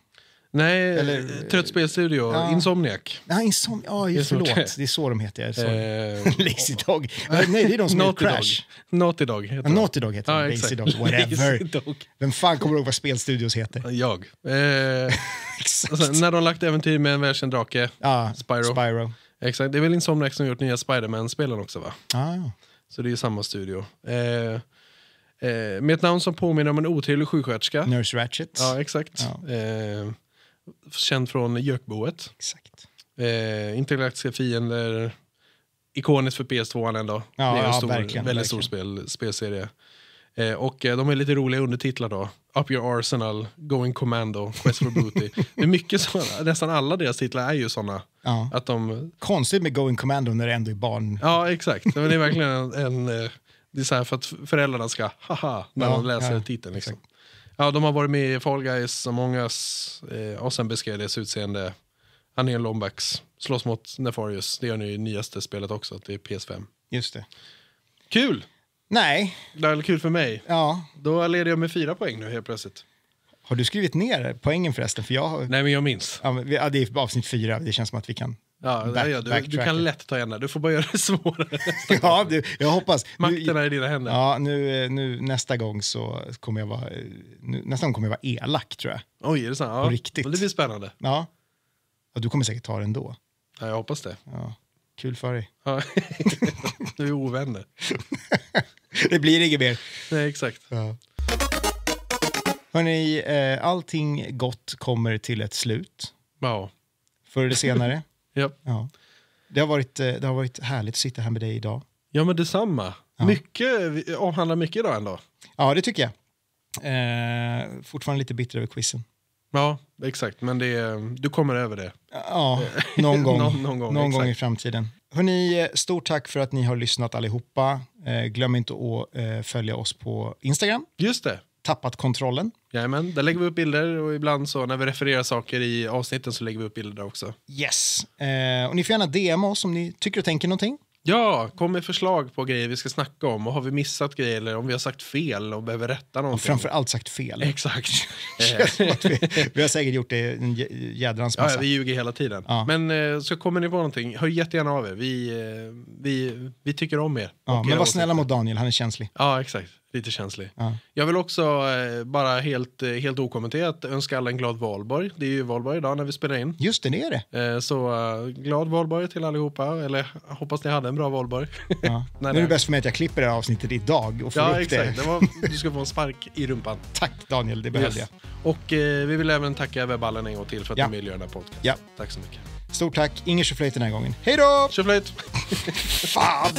Nej, Eller, Trött spelstudio, ja. Insomniac. Ja, Insom ja just, förlåt. Det är så de heter. Så. Eh, Lazy Dog. Nej, det är de som Naughty Crash. Dog. Naughty Dog heter Ja, Naughty Dog heter de. Lazy Dog, whatever. Lazy dog. Vem fan kommer ihåg vad spelstudios heter? Jag. Eh, sen, när de lagt äventyr med en välkänd drake, ah, Spyro. Spyro. Exakt. Det är väl Insomniac som gjort nya Spiderman-spelen också va? Ah, ja. Så det är samma studio. Eh, eh, med ett namn som påminner om en otrevlig sjuksköterska. Nurse Ratchet. Ja, exakt. Ja. Eh, känd från Jökboet. Exakt. Eh, intellektiska fiender, ikoniskt för PS2 ändå. Ja, det är en stor, verkligen, väldigt verkligen. stor spel, spelserie. Eh, och eh, de är lite roliga undertitlar då. Up your arsenal, going commando, quest for booty. det är mycket sådana, nästan alla deras titlar är ju sådana. Ja. Att de... Konstigt med going commando när det ändå är barn. Ja, exakt. Men det är verkligen en... en eh, det är så här för att föräldrarna ska haha när ja, de läser titeln. Liksom. Exakt. Ja, de har varit med i Fall Guys, Among Us eh, och sen beskrev deras utseende. Han är en Lombax, slåss mot Nefarius. Det gör ni i nyaste spelet också, det är PS5. Just det. Kul! Nej. Det är kul för mig. Ja. Då leder jag med fyra poäng nu helt plötsligt. Har du skrivit ner poängen förresten? För jag har... Nej, men jag minns. Ja, men vi- ja, det är avsnitt fyra, det känns som att vi kan Ja, back, ja du, du, kan lätt ta igen det. Du får bara göra det svårare. ja, du, jag hoppas. Makten är i dina händer. Ja, nu, eh, nu, nästa gång så kommer jag vara, eh, nu, nästa gång kommer jag vara elak tror jag. Oj, är det så? Ja. riktigt. Men det blir spännande. Ja. ja. Du kommer säkert ta det ändå. Ja, jag hoppas det. Ja. Kul för dig. Ja. du är ovänner. det blir inget mer. Nej, exakt. Ja. Hörrni, eh, allting gott kommer till ett slut. Ja. Förr eller senare. Ja. ja. Det, har varit, eh, det har varit härligt att sitta här med dig idag. Ja, men detsamma. Ja. Mycket, avhandlar mycket idag ändå. Ja, det tycker jag. Eh, fortfarande lite bitter över quizen. Ja, exakt. Men det, du kommer över det. Ja, någon gång, någon, någon gång, någon gång i framtiden. Hörrni, eh, stort tack för att ni har lyssnat allihopa. Eh, glöm inte att eh, följa oss på Instagram. Just det tappat kontrollen. Jajamän, där lägger vi upp bilder och ibland så när vi refererar saker i avsnitten så lägger vi upp bilder där också. Yes, eh, och ni får gärna DM oss om ni tycker och tänker någonting. Ja, kom med förslag på grejer vi ska snacka om. Och har vi missat grejer eller om vi har sagt fel och behöver rätta någonting. Och framför allt sagt fel. Exakt. vi, vi, har säkert gjort det en jädrans massa. Ja, vi ljuger hela tiden. Ja. Men eh, så kommer ni på någonting, hör jättegärna av er. Vi, eh, vi, vi tycker om er. Ja, men var snälla mot Daniel, han är känslig. Ja, exakt lite känslig. Ja. Jag vill också eh, bara helt, eh, helt okommenterat önska alla en glad valborg. Det är ju valborg idag när vi spelar in. Just det, det är det. Eh, så glad valborg till allihopa. Eller hoppas ni hade en bra valborg. Ja. nu är det bäst för mig att jag klipper det här avsnittet idag och får ja, upp exakt. det. det var, du ska få en spark i rumpan. Tack Daniel, det behövde yes. jag. Och eh, vi vill även tacka Webballen en gång till för att ja. ni vill göra den här podcasten. Ja. Tack så mycket. Stort tack. Ingen tjoflöjt den här gången. Hej då! Tjoflöjt! Fan!